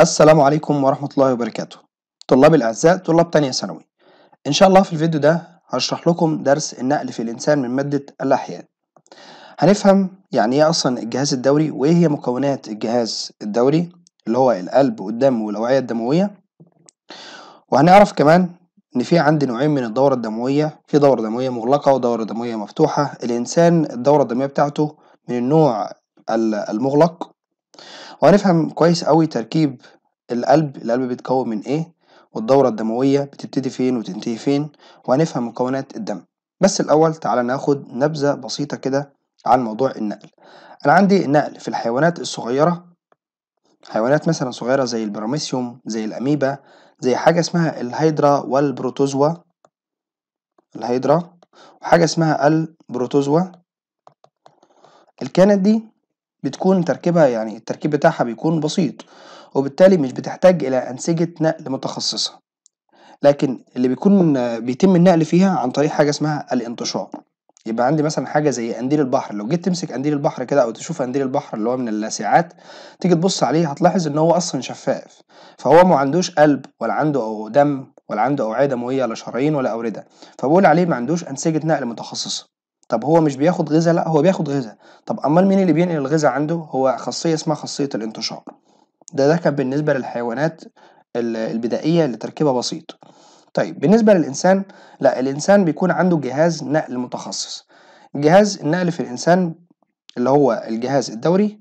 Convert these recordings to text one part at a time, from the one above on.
السلام عليكم ورحمة الله وبركاته طلاب الأعزاء طلاب تانية ثانوي إن شاء الله في الفيديو ده هشرح لكم درس النقل في الإنسان من مادة الأحياء هنفهم يعني إيه أصلا الجهاز الدوري وإيه هي مكونات الجهاز الدوري اللي هو القلب والدم والأوعية الدموية وهنعرف كمان إن في عندي نوعين من الدورة الدموية في دورة دموية مغلقة ودورة دموية مفتوحة الإنسان الدورة الدموية بتاعته من النوع المغلق وهنفهم كويس قوي تركيب القلب القلب بيتكون من ايه والدورة الدموية بتبتدي فين وتنتهي فين وهنفهم مكونات الدم بس الأول تعالى ناخد نبذة بسيطة كده عن موضوع النقل أنا عندي النقل في الحيوانات الصغيرة حيوانات مثلا صغيرة زي البراميسيوم زي الأميبا زي حاجة اسمها الهيدرا والبروتوزوا الهيدرا وحاجة اسمها البروتوزوا الكائنات دي بتكون تركيبها يعني التركيب بتاعها بيكون بسيط وبالتالي مش بتحتاج إلى أنسجة نقل متخصصة لكن اللي بيكون بيتم النقل فيها عن طريق حاجة اسمها الانتشار يبقى عندي مثلا حاجه زي قنديل البحر لو جيت تمسك قنديل البحر كده او تشوف قنديل البحر اللي هو من اللاسعات تيجي تبص عليه هتلاحظ ان هو اصلا شفاف فهو ما عندوش قلب ولا عنده أو دم ولا عنده اوعيه دمويه لا شرايين ولا اورده فبقول عليه ما عندوش انسجه نقل متخصصه طب هو مش بياخد غذاء لا هو بياخد غذاء طب امال مين اللي بينقل الغذاء عنده هو خاصيه اسمها خاصيه الانتشار ده ده كان بالنسبه للحيوانات البدائيه اللي تركيبها بسيط طيب بالنسبه للانسان لا الانسان بيكون عنده جهاز نقل متخصص جهاز النقل في الانسان اللي هو الجهاز الدوري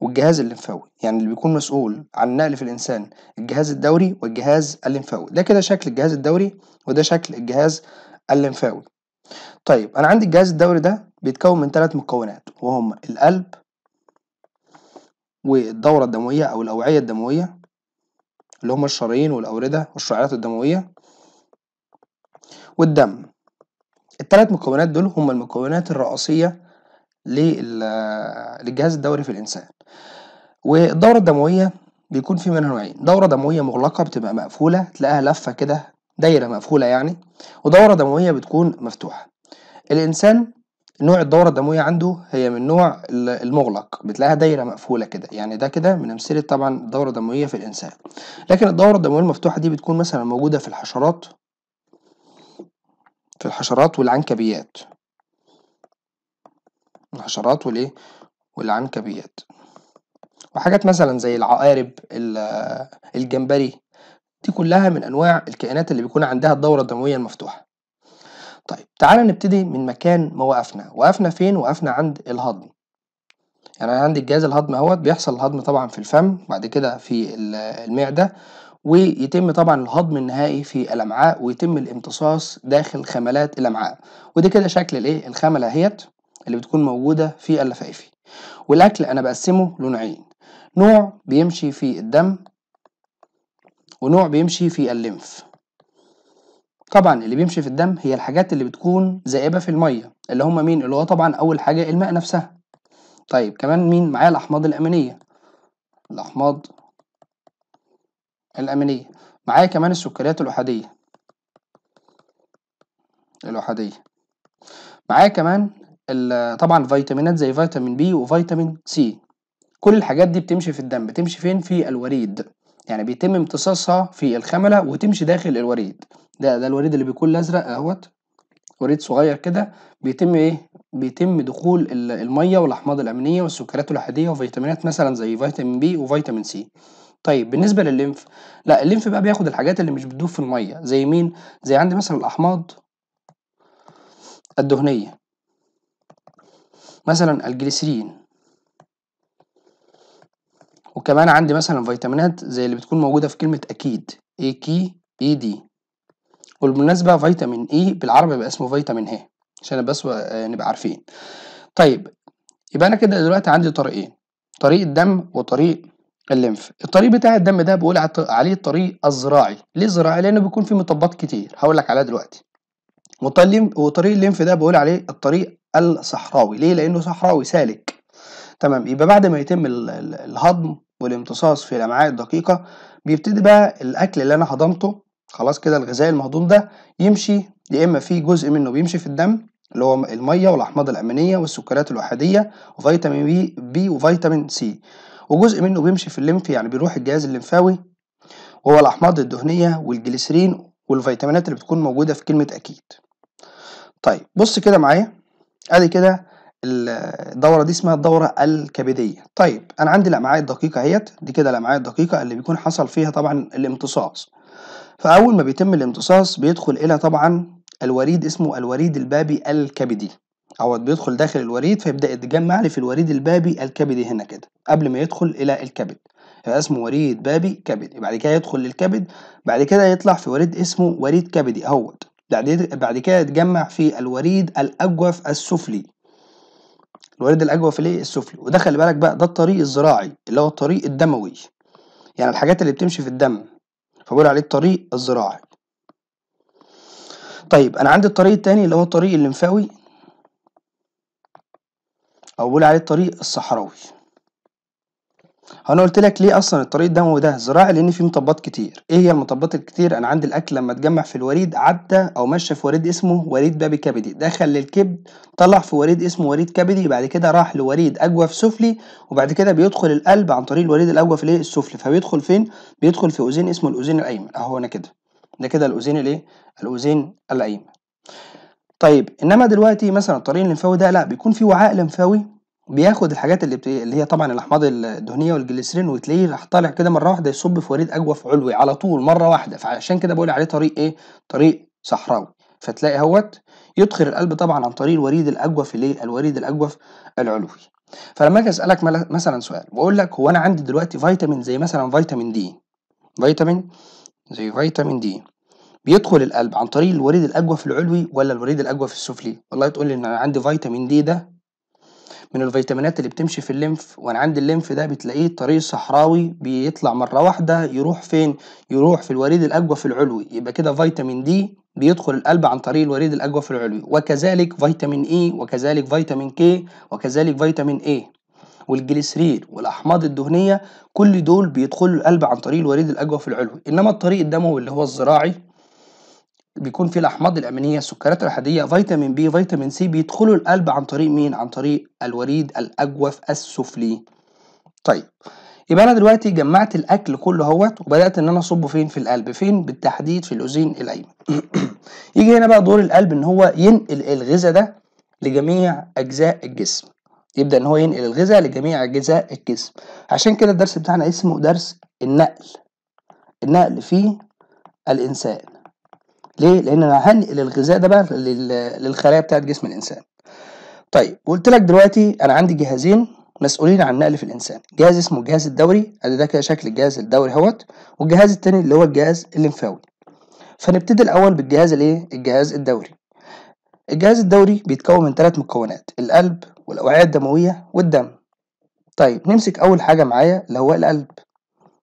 والجهاز الليمفاوي يعني اللي بيكون مسؤول عن النقل في الانسان الجهاز الدوري والجهاز الليمفاوي ده كده شكل الجهاز الدوري وده شكل الجهاز الليمفاوي طيب انا عندي الجهاز الدوري ده بيتكون من ثلاث مكونات وهم القلب والدورة الدموية او الاوعية الدموية اللي هم الشرايين والاوردة والشعيرات الدموية والدم الثلاث مكونات دول هم المكونات الرئيسية للجهاز الدوري في الانسان والدورة الدموية بيكون في منها نوعين دورة دموية مغلقة بتبقى مقفولة تلاقيها لفة كده دايرة مقفولة يعني ودورة دموية بتكون مفتوحة الإنسان نوع الدورة الدموية عنده هي من نوع المغلق بتلاقيها دايرة مقفولة كده يعني ده كده من أمثلة طبعا الدورة الدموية في الإنسان لكن الدورة الدموية المفتوحة دي بتكون مثلا موجودة في الحشرات في الحشرات والعنكبيات الحشرات والإيه والعنكبيات وحاجات مثلا زي العقارب الجمبري دي كلها من أنواع الكائنات اللي بيكون عندها الدورة الدموية المفتوحة طيب تعالى نبتدي من مكان ما وقفنا وقفنا فين وقفنا عند الهضم يعني انا عندي الجهاز الهضم اهوت بيحصل الهضم طبعا في الفم بعد كده في المعده ويتم طبعا الهضم النهائي في الامعاء ويتم الامتصاص داخل خملات الامعاء ودي كده شكل الايه الخمله اهيت اللي بتكون موجوده في اللفافي والاكل انا بقسمه لنوعين نوع بيمشي في الدم ونوع بيمشي في الليمف طبعا اللي بيمشي في الدم هي الحاجات اللي بتكون ذائبه في الميه اللي هما مين اللي هو طبعا اول حاجه الماء نفسها طيب كمان مين معايا الاحماض الامينيه الاحماض الامينيه معايا كمان السكريات الاحاديه الاحاديه معايا كمان طبعا فيتامينات زي فيتامين بي وفيتامين سي كل الحاجات دي بتمشي في الدم بتمشي فين في الوريد يعني بيتم امتصاصها في الخملة وتمشي داخل الوريد ده ده الوريد اللي بيكون الازرق اهوت وريد صغير كده بيتم ايه بيتم دخول الميه والاحماض الامينيه والسكريات الأحادية وفيتامينات مثلا زي فيتامين بي وفيتامين سي طيب بالنسبه للليمف لا الليمف بقى بياخد الحاجات اللي مش بتدوب في الميه زي مين زي عندي مثلا الاحماض الدهنيه مثلا الجليسرين وكمان عندي مثلا فيتامينات زي اللي بتكون موجودة في كلمة أكيد اي كي اي دي وبالمناسبة فيتامين اي e بالعربي بيبقى اسمه فيتامين ه عشان بس آه، نبقى عارفين طيب يبقى أنا كده دلوقتي عندي طريقين طريق الدم وطريق الليمف الطريق بتاع الدم ده بقول عليه الطريق الزراعي ليه زراعي لأنه بيكون فيه مطبات كتير هقول لك عليها دلوقتي وطريق الليمف ده بقول عليه الطريق الصحراوي ليه لأنه صحراوي سالك تمام يبقى بعد ما يتم الهضم والامتصاص في الامعاء الدقيقه بيبتدي بقى الاكل اللي انا هضمته خلاص كده الغذاء المهضوم ده يمشي يا اما في جزء منه بيمشي في الدم اللي هو الميه والاحماض الامينيه والسكريات الاحاديه وفيتامين بي بي وفيتامين سي وجزء منه بيمشي في الليمف يعني بيروح الجهاز الليمفاوي وهو الاحماض الدهنيه والجليسرين والفيتامينات اللي بتكون موجوده في كلمه اكيد طيب بص كده معايا ادي كده الدوره دي اسمها الدوره الكبديه طيب انا عندي الامعاء الدقيقه اهيت دي كده الامعاء الدقيقه اللي بيكون حصل فيها طبعا الامتصاص فاول ما بيتم الامتصاص بيدخل الى طبعا الوريد اسمه الوريد البابي الكبدي او بيدخل داخل الوريد فيبدا يتجمع لي في الوريد البابي الكبدي هنا كده قبل ما يدخل الى الكبد يبقى اسمه وريد بابي كبدي بعد كده يدخل للكبد بعد كده يطلع في وريد اسمه وريد كبدي اهوت بعد كده يتجمع في الوريد الاجوف السفلي الوريد ليه السفلي وده خلي بالك بقى ده الطريق الزراعي اللي هو الطريق الدموي يعني الحاجات اللي بتمشي في الدم فبقول عليه الطريق الزراعي طيب انا عندي الطريق التاني اللي هو الطريق الليمفاوي او بقول عليه الطريق الصحراوي انا قلت لك ليه اصلا الطريق ده وده زراعي لان فيه مطبات كتير ايه هي المطبات الكتير انا عندي الاكل لما اتجمع في الوريد عدى او مشى في وريد اسمه وريد بابي كبدي دخل للكبد طلع في وريد اسمه وريد كبدي بعد كده راح لوريد اجوف سفلي وبعد كده بيدخل القلب عن طريق الوريد الاجوف الايه السفلي فبيدخل فين بيدخل في اوزين اسمه الاوزين الايمن اهو انا كده ده كده الاوزين الايه الاوزين الايمن طيب انما دلوقتي مثلا الطريق الليمفاوي ده لا بيكون في وعاء لمفاوي بياخد الحاجات اللي بت... اللي هي طبعا الاحماض الدهنيه والجليسرين وتلاقيه راح طالع كده مره واحده يصب في وريد اجوف علوي على طول مره واحده فعشان كده بقول عليه طريق ايه طريق صحراوي فتلاقي اهوت يدخل القلب طبعا عن طريق الوريد الاجوف الايه الوريد الاجوف العلوي فلما اجي اسالك مثلا سؤال واقول لك هو انا عندي دلوقتي فيتامين زي مثلا فيتامين دي فيتامين زي فيتامين دي بيدخل القلب عن طريق الوريد الاجوف العلوي ولا الوريد الاجوف السفلي والله تقول لي ان انا عندي فيتامين دي ده من الفيتامينات اللي بتمشي في الليمف وانا عندي الليمف ده بتلاقيه طريق صحراوي بيطلع مره واحده يروح فين يروح في الوريد الاجوف العلوي يبقى كده فيتامين دي بيدخل القلب عن طريق الوريد الاجوف العلوي وكذلك فيتامين اي وكذلك فيتامين كي وكذلك فيتامين اي والجليسرين والاحماض الدهنيه كل دول بيدخلوا القلب عن طريق الوريد الاجوف العلوي انما الطريق الدموي اللي هو الزراعي بيكون فيه الاحماض الامينيه السكريات الاحاديه فيتامين بي فيتامين سي بيدخلوا القلب عن طريق مين عن طريق الوريد الاجوف السفلي طيب يبقى انا دلوقتي جمعت الاكل كله اهوت وبدات ان انا اصبه فين في القلب فين بالتحديد في الاذين الايمن يجي هنا بقى دور القلب ان هو ينقل الغذاء ده لجميع اجزاء الجسم يبدا ان هو ينقل الغذاء لجميع اجزاء الجسم عشان كده الدرس بتاعنا اسمه درس النقل النقل في الانسان ليه؟ لأن أنا هنقل الغذاء ده بقى للخلايا بتاعة جسم الإنسان. طيب قلت لك دلوقتي أنا عندي جهازين مسؤولين عن النقل في الإنسان، جهاز اسمه الجهاز الدوري أدي ده كده شكل الجهاز الدوري أهوت، والجهاز التاني اللي هو الجهاز الليمفاوي. فنبتدي الأول بالجهاز الإيه؟ الجهاز الدوري. الجهاز الدوري بيتكون من ثلاث مكونات القلب والأوعية الدموية والدم. طيب نمسك أول حاجة معايا اللي هو القلب.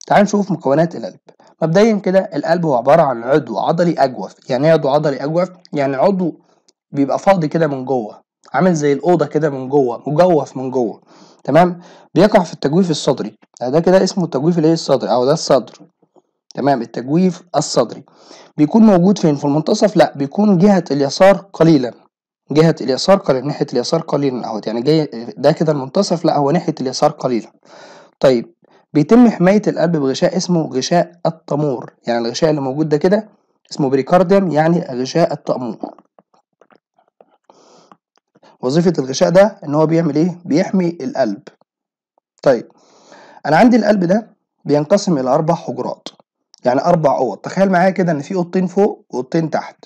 تعال نشوف مكونات القلب. مبدئيا كده القلب هو عبارة عن عضو عضلي أجوف يعني ايه عضو عضلي أجوف يعني عضو بيبقى فاضي كده من جوه عامل زي الأوضة كده من جوه مجوف من جوه تمام بيقع في التجويف الصدري يعني ده كده اسمه التجويف الايه الصدري أو ده الصدر تمام التجويف الصدري بيكون موجود فين في المنتصف لا بيكون جهة اليسار قليلا جهة اليسار قليلا ناحية اليسار قليلا اهوت يعني جاي ده كده المنتصف لا هو ناحية اليسار قليلا طيب بيتم حماية القلب بغشاء اسمه غشاء الطمور يعني الغشاء اللي موجود ده كده اسمه بريكارديوم يعني غشاء الطمور وظيفة الغشاء ده ان هو بيعمل ايه بيحمي القلب طيب انا عندي القلب ده بينقسم الى اربع حجرات يعني اربع اوض تخيل معايا كده ان في اوضتين فوق واوضتين تحت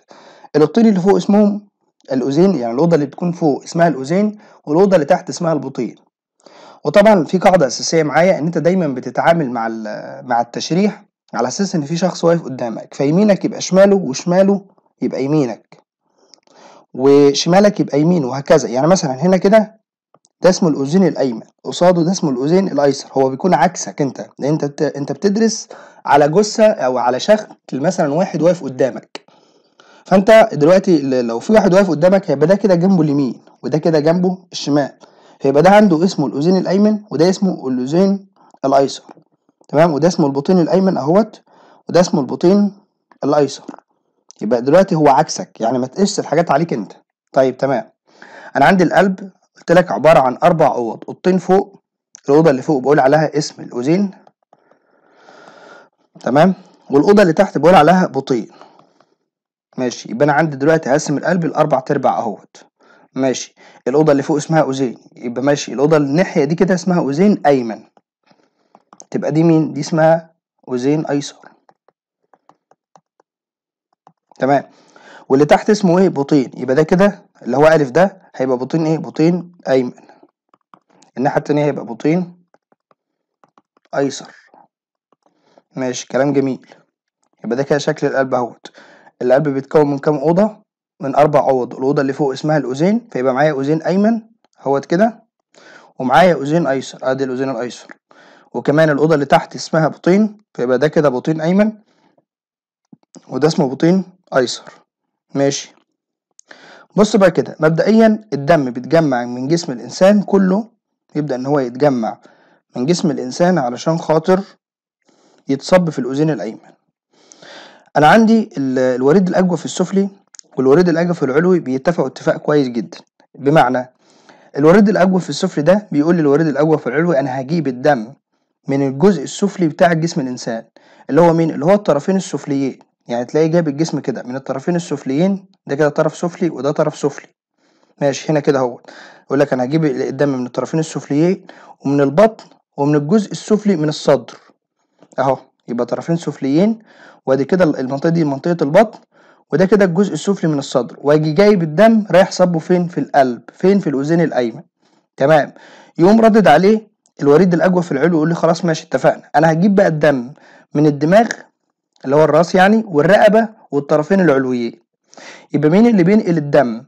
الاوضتين اللي فوق اسمهم الاوزين يعني الاوضه اللي بتكون فوق اسمها الاوزين والاوضه اللي تحت اسمها البطين وطبعا في قاعده اساسيه معايا ان انت دايما بتتعامل مع مع التشريح على اساس ان في شخص واقف قدامك فيمينك يبقى شماله وشماله يبقى يمينك وشمالك يبقى يمينه وهكذا يعني مثلا هنا كده ده اسمه الاذين الايمن قصاده ده اسمه الاذين الايسر هو بيكون عكسك انت لان انت انت بتدرس على جثه او على شكل مثلا واحد واقف قدامك فانت دلوقتي لو في واحد واقف قدامك هيبقى ده كده جنبه اليمين وده كده جنبه الشمال فيبقى ده عنده اسمه الاذين الايمن وده اسمه الاذين الايسر تمام وده اسمه البطين الايمن اهوت وده اسمه البطين الايسر يبقى دلوقتي هو عكسك يعني ما تقيس الحاجات عليك انت طيب تمام انا عندي القلب قلت لك عباره عن اربع اوض اوضتين فوق الاوضه اللي فوق بقول عليها اسم الاذين تمام والاوضه اللي تحت بقول عليها بطين ماشي يبقى انا عندي دلوقتي هقسم القلب لاربع تربع اهوت ماشي الأوضة اللي فوق اسمها أوزين يبقى ماشي الأوضة اللي الناحية دي كده اسمها أوزين أيمن تبقى دي مين دي اسمها أوزين أيسر تمام واللي تحت اسمه ايه بطين يبقى ده كده اللي هو ألف ده هيبقى بطين ايه بطين أيمن الناحية التانية هيبقى بطين أيسر ماشي كلام جميل يبقى ده كده شكل القلب اهوت القلب بيتكون من كام أوضة من اربع اوض الاوضه اللي فوق اسمها الاوزين فيبقى معايا اوزين ايمن اهوت كده ومعايا اوزين ايسر ادي الاوزين الايسر وكمان الاوضه اللي تحت اسمها بطين فيبقى ده كده بطين ايمن وده اسمه بطين ايسر ماشي بص بقى كده مبدئيا الدم بيتجمع من جسم الانسان كله يبدا ان هو يتجمع من جسم الانسان علشان خاطر يتصب في الاوزين الايمن انا عندي الوريد الاجوف السفلي والوريد الاجوف العلوي بيتفقوا اتفاق كويس جدا بمعنى الوريد الاجوف السفلي ده بيقول للوريد الاجوف العلوي انا هجيب الدم من الجزء السفلي بتاع جسم الانسان اللي هو مين اللي هو الطرفين السفليين يعني تلاقي جاب الجسم كده من الطرفين السفليين ده كده طرف سفلي وده طرف سفلي ماشي هنا كده هو يقول لك انا هجيب الدم من الطرفين السفليين ومن البطن ومن الجزء السفلي من الصدر اهو يبقى طرفين سفليين وادي كده المنطقه دي منطقه البطن وده كده الجزء السفلي من الصدر واجي جايب الدم رايح صبه فين في القلب فين في الاذين الايمن تمام يقوم ردد عليه الوريد الاجوف في العلو يقول لي خلاص ماشي اتفقنا انا هجيب بقى الدم من الدماغ اللي هو الراس يعني والرقبه والطرفين العلويين يبقى مين اللي بينقل الدم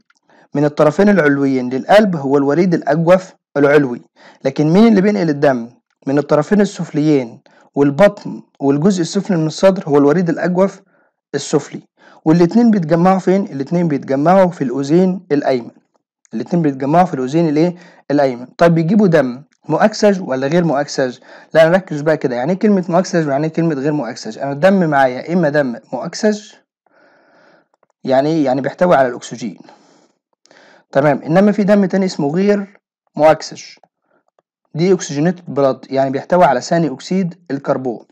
من الطرفين العلويين للقلب هو الوريد الاجوف العلوي لكن مين اللي بينقل الدم من الطرفين السفليين والبطن والجزء السفلي من الصدر هو الوريد الاجوف السفلي والاتنين بيتجمعوا فين الاتنين بيتجمعوا في الاذين الايمن الاتنين بيتجمعوا في الاذين الايه الايمن طيب بيجيبوا دم مؤكسج ولا غير مؤكسج لا نركز بقى كده يعني ايه كلمه مؤكسج ويعني ايه كلمه غير مؤكسج انا الدم معايا اما دم مؤكسج يعني ايه يعني بيحتوي على الاكسجين تمام انما في دم تاني اسمه غير مؤكسج دي اكسجينيتد بلاد يعني بيحتوي على ثاني اكسيد الكربون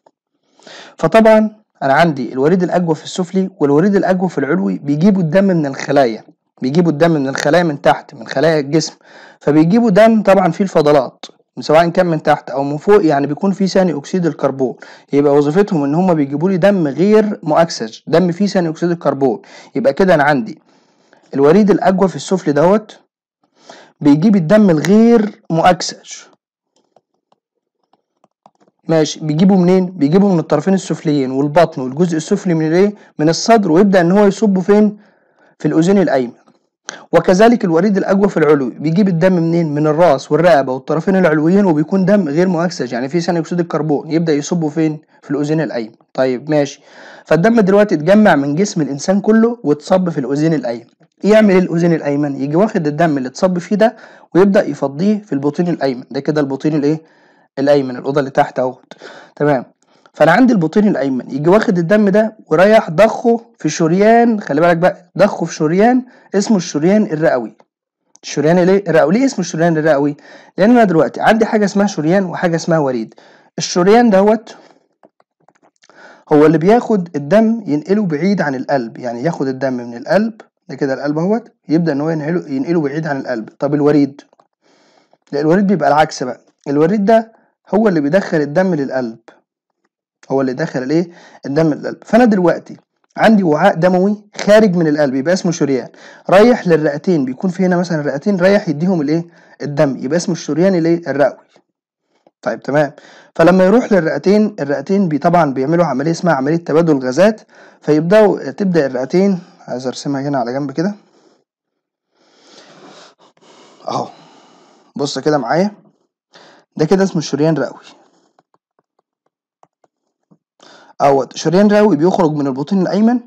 فطبعا انا عندي الوريد الاجوف السفلي والوريد الاجوف العلوي بيجيبوا الدم من الخلايا بيجيبوا الدم من الخلايا من تحت من خلايا الجسم فبيجيبوا دم طبعا فيه الفضلات سواء كان من تحت او من فوق يعني بيكون فيه ثاني اكسيد الكربون يبقى وظيفتهم ان هم بيجيبوا لي دم غير مؤكسج دم فيه ثاني اكسيد الكربون يبقى كده انا عندي الوريد الاجوف السفلي دوت بيجيب الدم الغير مؤكسج ماشي بيجيبه منين بيجيبه من الطرفين السفليين والبطن والجزء السفلي من الايه من الصدر ويبدا ان هو يصبه فين في الاذين الايمن وكذلك الوريد الاجوف العلوي بيجيب الدم منين من الراس والرقبه والطرفين العلويين وبيكون دم غير مؤكسج يعني في ثاني اكسيد الكربون يبدا يصبه فين في الاذين الايمن طيب ماشي فالدم دلوقتي اتجمع من جسم الانسان كله واتصب في الاذين الايمن يعمل ايه الاذين الايمن يجي واخد الدم اللي اتصب فيه ده ويبدا يفضيه في البطين الايمن ده كده البطين الايه الايمن الاوضه اللي تحت اهوت تمام فانا عندي البطين الايمن يجي واخد الدم ده ورايح ضخه في شريان خلي بالك بقى ضخه في شريان اسمه الشريان الرئوي الشريان الرئوي ليه اسمه الشريان الرئوي لان انا دلوقتي عندي حاجه اسمها شريان وحاجه اسمها وريد الشريان دوت هو اللي بياخد الدم ينقله بعيد عن القلب يعني ياخد الدم من القلب ده كده القلب اهوت يبدا ان هو ينقله ينقله بعيد عن القلب طب الوريد لا الوريد بيبقى العكس بقى الوريد ده هو اللي بيدخل الدم للقلب هو اللي دخل الايه الدم للقلب فانا دلوقتي عندي وعاء دموي خارج من القلب يبقى اسمه شريان رايح للرئتين بيكون في هنا مثلا الرئتين رايح يديهم الايه الدم يبقى اسمه الشريان الايه الرئوي طيب تمام فلما يروح للرئتين الرئتين بي طبعا بيعملوا عمليه اسمها عمليه تبادل غازات فيبداوا تبدا الرئتين عايز ارسمها هنا على جنب كده اهو بص كده معايا ده كده اسمه شريان رئوي او شريان رئوي بيخرج من البطين الايمن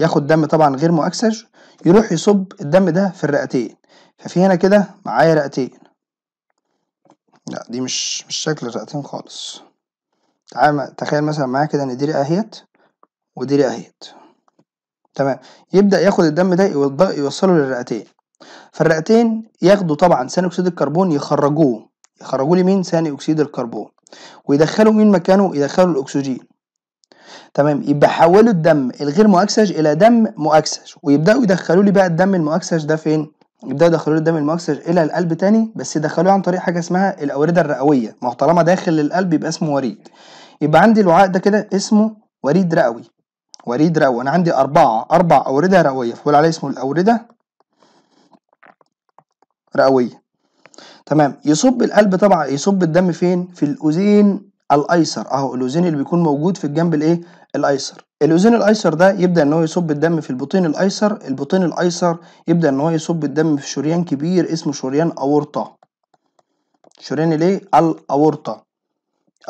ياخد دم طبعا غير مؤكسج يروح يصب الدم ده في الرئتين ففي هنا كده معايا رئتين لا دي مش مش شكل الرئتين خالص تخيل مثلا معايا كده ان دي رئه اهيت ودي رئه اهيت تمام يبدا ياخد الدم ده يوصله للرئتين فالرئتين ياخدوا طبعا ثاني اكسيد الكربون يخرجوه يخرجوا لي مين ثاني اكسيد الكربون ويدخلوا مين مكانه يدخلوا الاكسجين تمام يبقى حولوا الدم الغير مؤكسج الى دم مؤكسج ويبداوا يدخلوا لي بقى الدم المؤكسج ده فين يبداوا يدخلوا لي الدم المؤكسج الى القلب تاني بس يدخلوه عن طريق حاجه اسمها الاورده الرئويه ما هو طالما داخل للقلب يبقى اسمه وريد يبقى عندي الوعاء ده كده اسمه وريد رئوي وريد رئوي انا عندي اربعه اربع اورده رئويه فبقول عليه اسمه الاورده رئويه تمام يصب القلب طبعا يصب الدم فين في الاذين الايسر اهو الاذين اللي بيكون موجود في الجنب الايه الايسر الاذين الايسر ده يبدا ان هو يصب الدم في البطين الايسر البطين الايسر يبدا ان هو يصب الدم في شريان كبير اسمه شريان اورطه شريان الايه الاورطه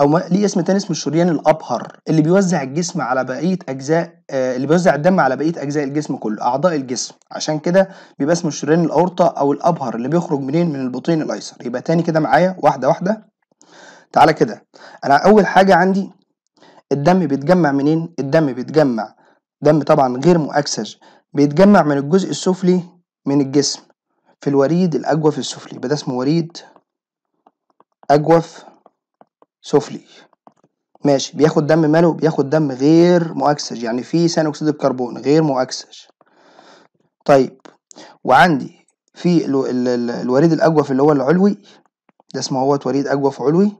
او ليه اسم تاني اسمه الشريان الابهر اللي بيوزع الجسم على بقيه اجزاء آه، اللي بيوزع الدم على بقيه اجزاء الجسم كله اعضاء الجسم عشان كده بيبقى اسمه الشريان الاورطه او الابهر اللي بيخرج منين من البطين الايسر يبقى تاني كده معايا واحده واحده تعالى كده انا اول حاجه عندي الدم بيتجمع منين الدم بيتجمع دم طبعا غير مؤكسج بيتجمع من الجزء السفلي من الجسم في الوريد الاجوف السفلي يبقى ده اسمه وريد اجوف سفلي ماشي بياخد دم ماله بياخد دم غير مؤكسج يعني في ثاني اكسيد الكربون غير مؤكسج طيب وعندي في الوريد الاجوف اللي هو العلوي ده اسمه هو وريد اجوف علوي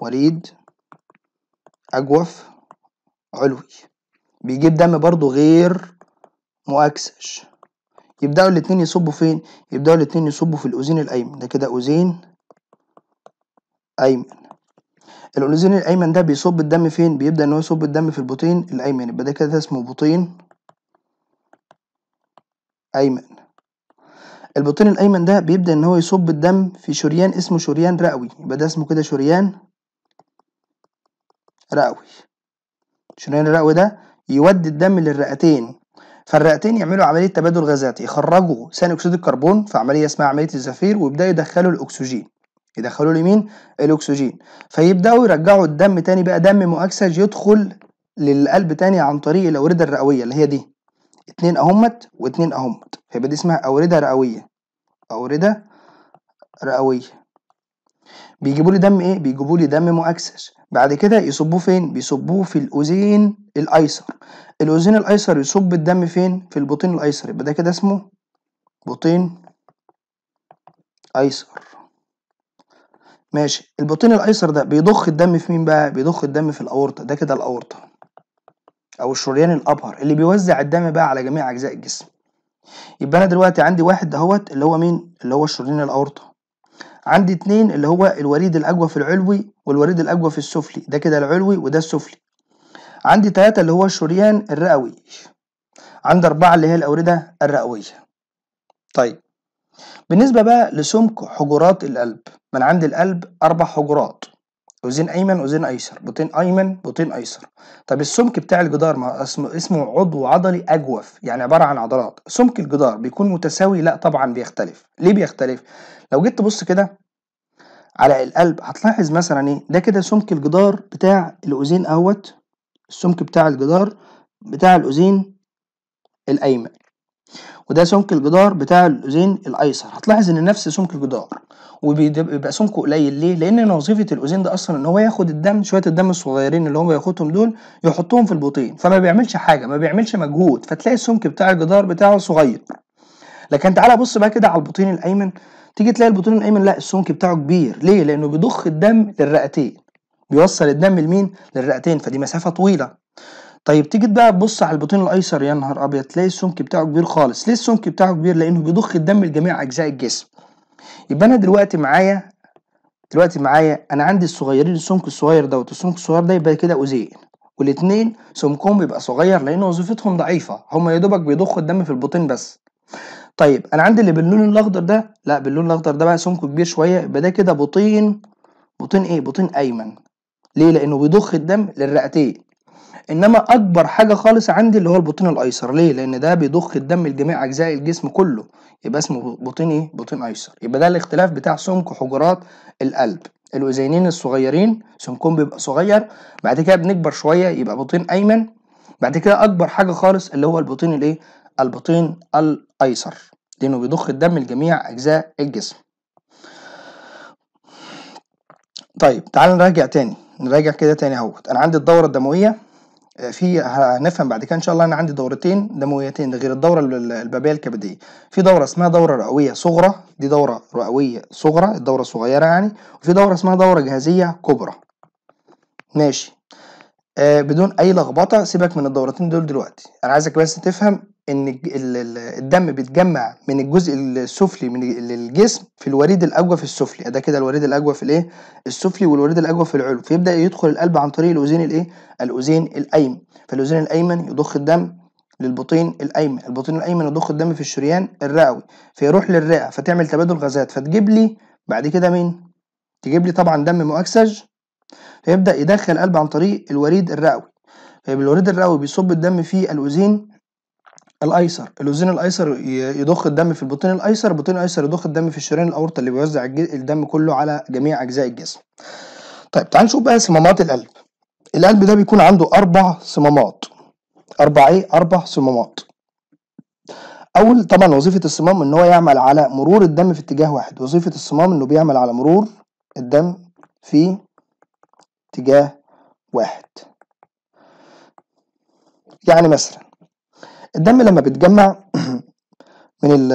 وريد اجوف علوي بيجيب دم برضو غير مؤكسج يبداوا الاتنين يصبوا فين يبداوا الاتنين يصبوا في الاوزين الايمن ده كده اوزين ايمن الاوليزين الايمن ده بيصب الدم فين بيبدا ان هو يصب الدم في البطين الايمن يبقى ده كده اسمه بطين ايمن البطين الايمن ده بيبدا ان هو يصب الدم في شريان اسمه شريان رئوي يبقى ده اسمه كده شريان رئوي شريان الرئوي ده يودي الدم للرئتين فالرئتين يعملوا عملية تبادل غازات يخرجوا ثاني أكسيد الكربون في عملية اسمها عملية الزفير ويبدأوا يدخلوا الأكسجين يدخلوا لي مين الاكسجين فيبداوا يرجعوا الدم تاني بقى دم مؤكسج يدخل للقلب تاني عن طريق الاورده الرئويه اللي هي دي اتنين اهمت واتنين اهمت فيبقى دي اسمها اورده رئويه اورده رئويه بيجيبوا لي دم ايه بيجيبوا لي دم مؤكسج بعد كده يصبوه فين بيصبوه في الاذين الايسر الاذين الايسر يصب الدم فين في البطين الايسر يبقى ده كده اسمه بطين ايسر ماشي البطين الايسر ده بيضخ الدم في مين بقى بيضخ الدم في الاورطه ده كده الاورطه او الشريان الابهر اللي بيوزع الدم بقى على جميع اجزاء الجسم يبقى انا دلوقتي عندي واحد دهوت اللي هو مين اللي هو الشريان الاورطه عندي اتنين اللي هو الوريد الاجوف العلوي والوريد الاجوف السفلي ده كده العلوي وده السفلي عندي تلاتة اللي هو الشريان الرئوي عندي أربعة اللي هي الأوردة الرئوية طيب بالنسبة بقى لسمك حجرات القلب من عند القلب أربع حجرات أذين أيمن أذين أيسر بطين أيمن بطين أيسر طب السمك بتاع الجدار ما اسمه اسمه عضو عضلي أجوف يعني عبارة عن عضلات سمك الجدار بيكون متساوي لا طبعا بيختلف ليه بيختلف لو جيت تبص كده على القلب هتلاحظ مثلا ايه ده كده سمك الجدار بتاع الأذين أهوت السمك بتاع الجدار بتاع الأذين الأيمن وده سمك الجدار بتاع الاذين الايسر هتلاحظ ان نفس سمك الجدار وبيبقى سمكه قليل ليه لان وظيفه الاذين ده اصلا ان هو ياخد الدم شويه الدم الصغيرين اللي هم بياخدهم دول يحطهم في البطين فما بيعملش حاجه ما بيعملش مجهود فتلاقي السمك بتاع الجدار بتاعه صغير لكن تعالى بص بقى كده على البطين الايمن تيجي تلاقي البطين الايمن لا السمك بتاعه كبير ليه لانه بيضخ الدم للرئتين بيوصل الدم لمين للرئتين فدي مسافه طويله طيب تيجي بقى تبص على البطين الايسر يا نهار ابيض تلاقي السمك بتاعه كبير خالص ليه السمك بتاعه كبير لانه بيضخ الدم لجميع اجزاء الجسم يبقى انا دلوقتي معايا دلوقتي معايا انا عندي الصغيرين السمك الصغير دوت السمك الصغير ده يبقى كده اوزين والاثنين سمكهم بيبقى صغير لان وظيفتهم ضعيفه هما يا دوبك بيضخوا الدم في البطين بس طيب انا عندي اللي باللون الاخضر ده لا باللون الاخضر ده بقى سمكه كبير شويه يبقى ده كده بطين بطين ايه بطين ايمن ليه لانه بيضخ الدم للرئتين انما اكبر حاجه خالص عندي اللي هو البطين الايسر ليه لان ده بيضخ الدم لجميع اجزاء الجسم كله يبقى اسمه بطين ايه بطين ايسر يبقى ده الاختلاف بتاع سمك حجرات القلب الوزينين الصغيرين سمكهم بيبقى صغير بعد كده بنكبر شويه يبقى بطين ايمن بعد كده اكبر حاجه خالص اللي هو البطين الايه البطين الايسر لانه بيضخ الدم لجميع اجزاء الجسم طيب تعال نراجع تاني نراجع كده تاني اهوت انا عندي الدوره الدمويه في هنفهم بعد كده ان شاء الله انا عندي دورتين دمويتين غير الدوره البابيه الكبديه في دوره اسمها دوره رئويه صغرى دي دوره رئويه صغرى الدوره الصغيره يعني وفي دوره اسمها دوره جهازيه كبرى ماشي آه، بدون اي لخبطه سيبك من الدورتين دول دلوقتي انا عايزك بس تفهم ان الدم بيتجمع من الجزء السفلي من الجسم في الوريد الاجوف السفلي ده كده الوريد الاجوف الايه السفلي والوريد الاجوف العلوي فيبدا يدخل القلب عن طريق الاذين الايه الاذين الايمن فالاذين الايمن يضخ الدم للبطين الايمن البطين الايمن يضخ الدم في الشريان الرئوي فيروح للرئه فتعمل تبادل غازات فتجيب لي بعد كده مين تجيب لي طبعا دم مؤكسج فيبدأ يدخل قلب عن طريق الوريد الرئوي طيب الوريد الرئوي بيصب الدم في الاوزين الايسر الاوزين الايسر يضخ الدم في البطين الايسر البطين الايسر يضخ الدم في الشريان الاورطه اللي بيوزع الدم كله على جميع اجزاء الجسم طيب تعال نشوف بقى صمامات القلب القلب ده بيكون عنده اربع صمامات اربع ايه اربع صمامات اول طبعا وظيفه الصمام ان هو يعمل على مرور الدم في اتجاه واحد وظيفه الصمام انه بيعمل على مرور الدم في اتجاه واحد يعني مثلا الدم لما بيتجمع من ال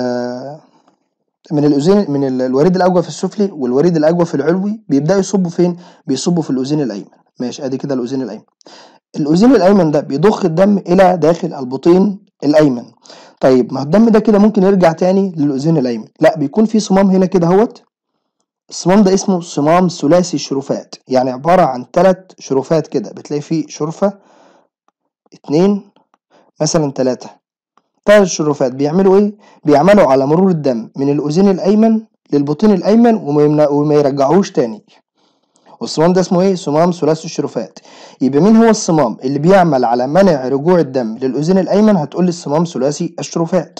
من الاذين من الوريد الاجوف السفلي والوريد الاجوف العلوي بيبداوا يصبوا فين؟ بيصبوا في الاذين الايمن ماشي ادي كده الاذين الايمن الاذين الايمن ده بيضخ الدم الى داخل البطين الايمن طيب ما الدم ده كده ممكن يرجع تاني للاذين الايمن لا بيكون في صمام هنا كده اهوت الصمام ده اسمه صمام ثلاثي الشرفات يعني عبارة عن تلات شرفات كده بتلاقي فيه شرفة اتنين مثلا تلاتة تلات شرفات بيعملوا ايه؟ بيعملوا على مرور الدم من الأذين الأيمن للبطين الأيمن وما, يرجعوش تاني والصمام ده اسمه ايه؟ صمام ثلاثي الشرفات يبقى مين هو الصمام اللي بيعمل على منع رجوع الدم للأذين الأيمن هتقولي الصمام ثلاثي الشرفات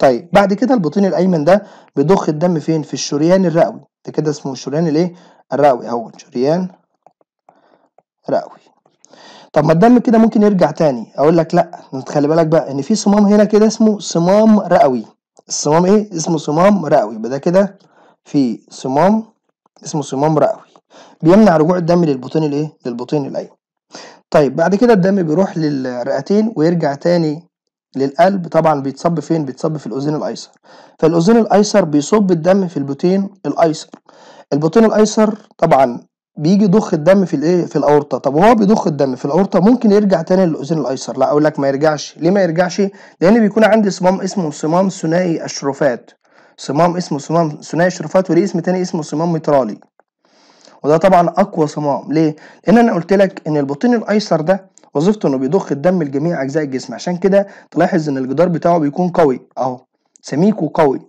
طيب بعد كده البطين الأيمن ده بيضخ الدم فين؟ في الشريان الرئوي ده كده اسمه شريان الايه الرئوي اهو شريان رئوي طب ما الدم كده ممكن يرجع تاني اقول لك لا خلي بالك بقى ان في صمام هنا كده اسمه صمام رئوي الصمام ايه اسمه صمام رئوي يبقى ده كده في صمام اسمه صمام رئوي بيمنع رجوع الدم للبطين الايه للبطين الايمن طيب بعد كده الدم بيروح للرئتين ويرجع تاني للقلب طبعا بيتصب فين بيتصب في الاذين الايسر فالاذين الايسر بيصب الدم في البطين الايسر البطين الايسر طبعا بيجي ضخ الدم في الايه في الاورطه طب وهو بيضخ الدم في الاورطه ممكن يرجع تاني للاذين الايسر لا اقول لك ما يرجعش ليه ما يرجعش لان بيكون عندي صمام اسمه صمام ثنائي اشرفات صمام اسمه صمام ثنائي اشرفات وليه اسم تاني اسمه صمام مترالي وده طبعا اقوى صمام ليه لان انا قلت لك ان البطين الايسر ده وظيفته انه بيضخ الدم لجميع اجزاء الجسم عشان كده تلاحظ ان الجدار بتاعه بيكون قوي اهو سميك وقوي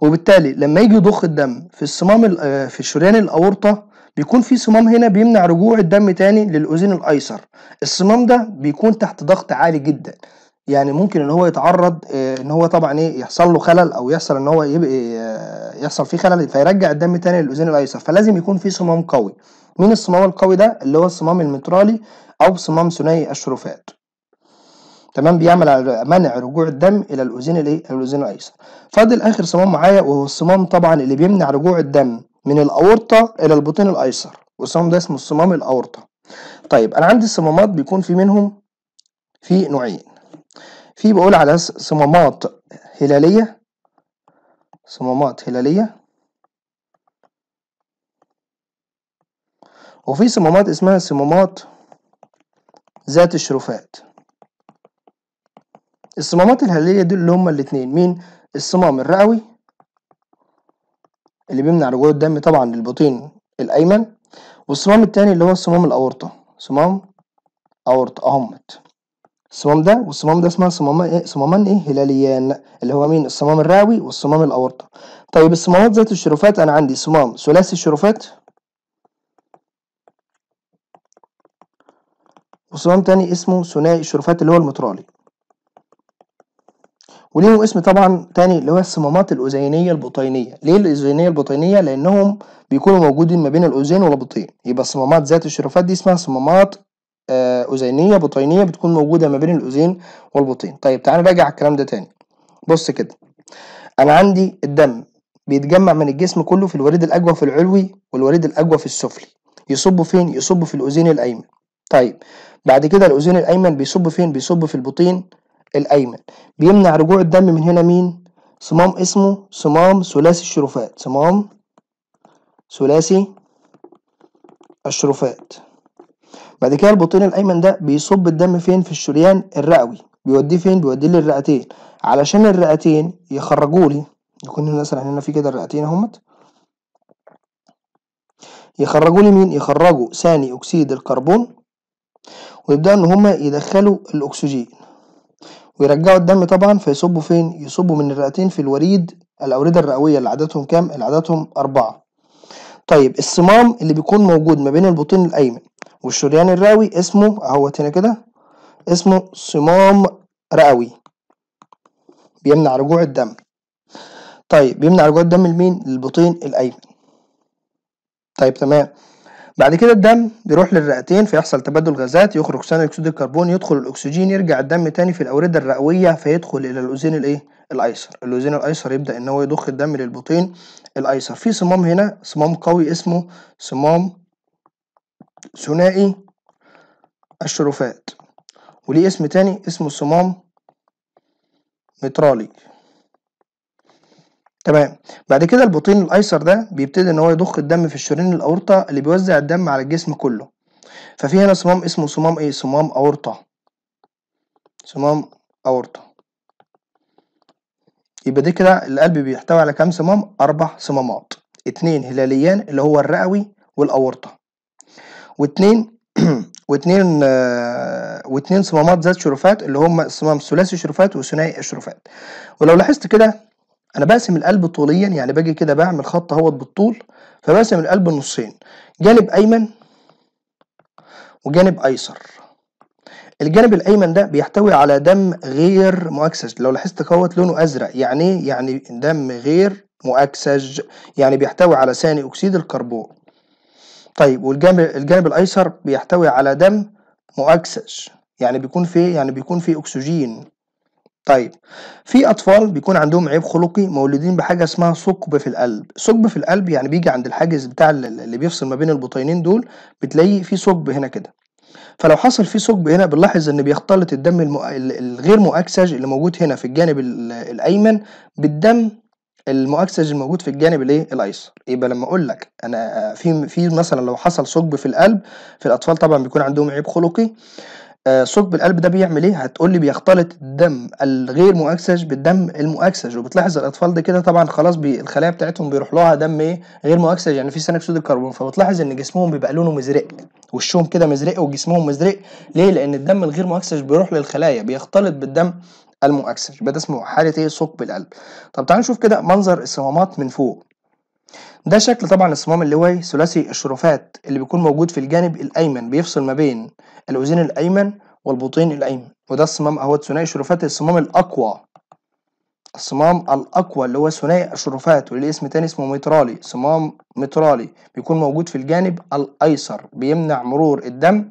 وبالتالي لما يجي يضخ الدم في الصمام آه، في شريان الاورطه بيكون في صمام هنا بيمنع رجوع الدم تاني للاذين الايسر الصمام ده بيكون تحت ضغط عالي جدا يعني ممكن ان هو يتعرض آه، ان هو طبعا ايه يحصل له خلل او يحصل ان هو آه، يحصل فيه خلل فيرجع الدم تاني للاذين الايسر فلازم يكون في صمام قوي مين الصمام القوي ده اللي هو الصمام المترالي أو صمام ثنائي الشرفات تمام بيعمل على منع رجوع الدم الى الاذين الايه الاذين الايسر فاضل اخر صمام معايا وهو الصمام طبعا اللي بيمنع رجوع الدم من الاورطه الى البطين الايسر والصمام ده اسمه الصمام الاورطه طيب انا عندي الصمامات بيكون في منهم في نوعين في بقول على صمامات هلاليه صمامات هلاليه وفي صمامات اسمها صمامات ذات الشرفات الصمامات الهلالية دول اللي هما الاتنين مين الصمام الرئوي اللي بيمنع رجوع الدم طبعا للبطين الايمن والصمام التاني اللي هو صمام الاورطة صمام اورطة اهمت الصمام ده والصمام ده اسمها صمامان ايه صمامان ايه هلاليان اللي هو مين الصمام الرئوي والصمام الاورطة طيب الصمامات ذات الشرفات انا عندي صمام ثلاثي الشرفات وصمام تاني اسمه ثنائي الشرفات اللي هو المترالي وليهم اسم طبعا تاني اللي هو الصمامات الأذينية البطينية ليه الأذينية البطينية لأنهم بيكونوا موجودين ما بين الأذين والبطين يبقى الصمامات ذات الشرفات دي اسمها صمامات آه، أذينية بطينية بتكون موجودة ما بين الأذين والبطين طيب تعالى راجع على الكلام ده تاني بص كده أنا عندي الدم بيتجمع من الجسم كله في الوريد الأجوف العلوي والوريد الأجوف السفلي يصب فين؟ يصب في الأذين الأيمن طيب بعد كده الاذين الايمن بيصب فين بيصب في البطين الايمن بيمنع رجوع الدم من هنا مين صمام اسمه صمام ثلاثي الشرفات صمام ثلاثي الشرفات بعد كده البطين الايمن ده بيصب الدم فين في الشريان الرئوي بيوديه فين بيوديه للرئتين علشان الرئتين يخرجوا لي يكون هنا مثلا هنا في كده الرئتين اهمت يخرجوا لي مين يخرجوا ثاني اكسيد الكربون ويبداوا ان هما يدخلوا الاكسجين ويرجعوا الدم طبعا فيصبوا فين يصبوا من الرئتين في الوريد الاورده الرئويه اللي عددهم كام اللي عددهم اربعه طيب الصمام اللي بيكون موجود ما بين البطين الايمن والشريان الرئوي اسمه اهوت هنا كده اسمه صمام رئوي بيمنع رجوع الدم طيب بيمنع رجوع الدم لمين للبطين الايمن طيب تمام بعد كده الدم بيروح للرئتين فيحصل تبادل غازات يخرج ثاني اكسيد الكربون يدخل الاكسجين يرجع الدم تاني في الاورده الرئويه فيدخل الى الاوزين الايه الايسر الاوزين الايسر يبدا ان هو يضخ الدم للبطين الايسر في صمام هنا صمام قوي اسمه صمام ثنائي الشرفات وليه اسم تاني اسمه صمام مترالي تمام بعد كده البطين الايسر ده بيبتدي ان هو يضخ الدم في الشرايين الاورطه اللي بيوزع الدم على الجسم كله ففي هنا صمام اسمه صمام ايه صمام اورطه صمام اورطه يبقى دي كده القلب بيحتوي على كام صمام اربع صمامات اتنين هلاليان اللي هو الرئوي والاورطه واتنين واتنين واتنين صمامات ذات شرفات اللي هم صمام ثلاثي شرفات وثنائي الشرفات ولو لاحظت كده انا بقسم القلب طوليا يعني باجي كده بعمل خط اهوت بالطول فبقسم القلب نصين جانب ايمن وجانب ايسر الجانب الايمن ده بيحتوي على دم غير مؤكسج لو لاحظت كوت لونه ازرق يعني ايه يعني دم غير مؤكسج يعني بيحتوي على ثاني اكسيد الكربون طيب والجانب الجانب الايسر بيحتوي على دم مؤكسج يعني بيكون فيه يعني بيكون فيه اكسجين طيب في اطفال بيكون عندهم عيب خلقي مولودين بحاجه اسمها ثقب في القلب ثقب في القلب يعني بيجي عند الحاجز بتاع اللي بيفصل ما بين البطينين دول بتلاقي في ثقب هنا كده فلو حصل في ثقب هنا بنلاحظ ان بيختلط الدم الغير مؤكسج اللي موجود هنا في الجانب الايمن بالدم المؤكسج الموجود في الجانب الايه الايسر يبقى لما اقول لك انا في في مثلا لو حصل ثقب في القلب في الاطفال طبعا بيكون عندهم عيب خلقي آه، ثقب القلب ده بيعمل ايه هتقول لي بيختلط الدم الغير مؤكسج بالدم المؤكسج وبتلاحظ الاطفال ده كده طبعا خلاص بي الخلايا بتاعتهم بيروح لها دم ايه غير مؤكسج يعني في ثاني اكسيد الكربون فبتلاحظ ان جسمهم بيبقى لونه مزرق وشهم كده مزرق وجسمهم مزرق ليه لان الدم الغير مؤكسج بيروح للخلايا بيختلط بالدم المؤكسج يبقى ده اسمه حاله ايه ثقب القلب طب تعالوا نشوف كده منظر الصمامات من فوق ده شكل طبعا الصمام اللي هو إيه؟ ثلاثي الشرفات اللي بيكون موجود في الجانب الايمن بيفصل ما بين الأذين الأيمن والبطين الأيمن وده الصمام هو ثنائي شرفات الصمام الأقوى الصمام الأقوى اللي هو ثنائي الشرفات وليه اسم تاني اسمه مترالي صمام مترالي بيكون موجود في الجانب الأيسر بيمنع مرور الدم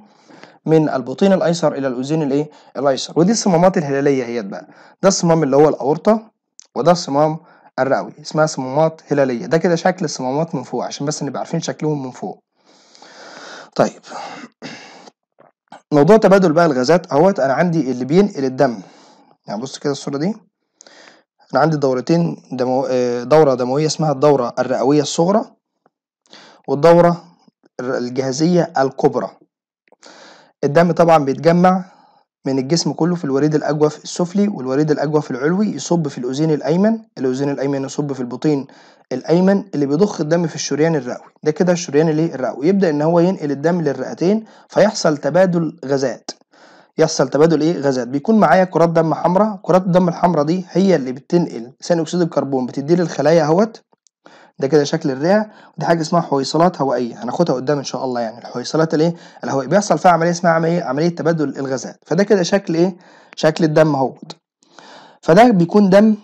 من البطين الأيسر إلى الأذين الإيه الأيسر ودي الصمامات الهلالية هي بقى ده الصمام اللي هو الأورطة وده الصمام الرئوي اسمها صمامات هلالية ده كده شكل الصمامات من فوق عشان بس نبقى عارفين شكلهم من فوق طيب موضوع تبادل بقى الغازات اهوت انا عندي اللي بينقل الدم يعني بص كده الصوره دي انا عندي دورتين دمو... آه، دوره دمويه اسمها الدوره الرئويه الصغرى والدوره الجهازيه الكبرى الدم طبعا بيتجمع من الجسم كله في الوريد الأجوف السفلي والوريد الأجوف العلوي يصب في الأذين الأيمن الأذين الأيمن يصب في البطين الأيمن اللي بيضخ الدم في الشريان الرئوي ده كده الشريان الايه الرئوي يبدأ إن هو ينقل الدم للرئتين فيحصل تبادل غازات يحصل تبادل ايه غازات بيكون معايا كرات دم حمراء كرات الدم الحمراء دي هي اللي بتنقل ثاني اكسيد الكربون بتدي للخلايا اهوت ده كده شكل الرئه ودي حاجه اسمها حويصلات هوائيه هناخدها قدام ان شاء الله يعني الحويصلات الايه الهوائيه بيحصل فيها عمليه اسمها عمليه عمليه تبادل الغازات فده كده شكل ايه شكل الدم اهوت فده بيكون دم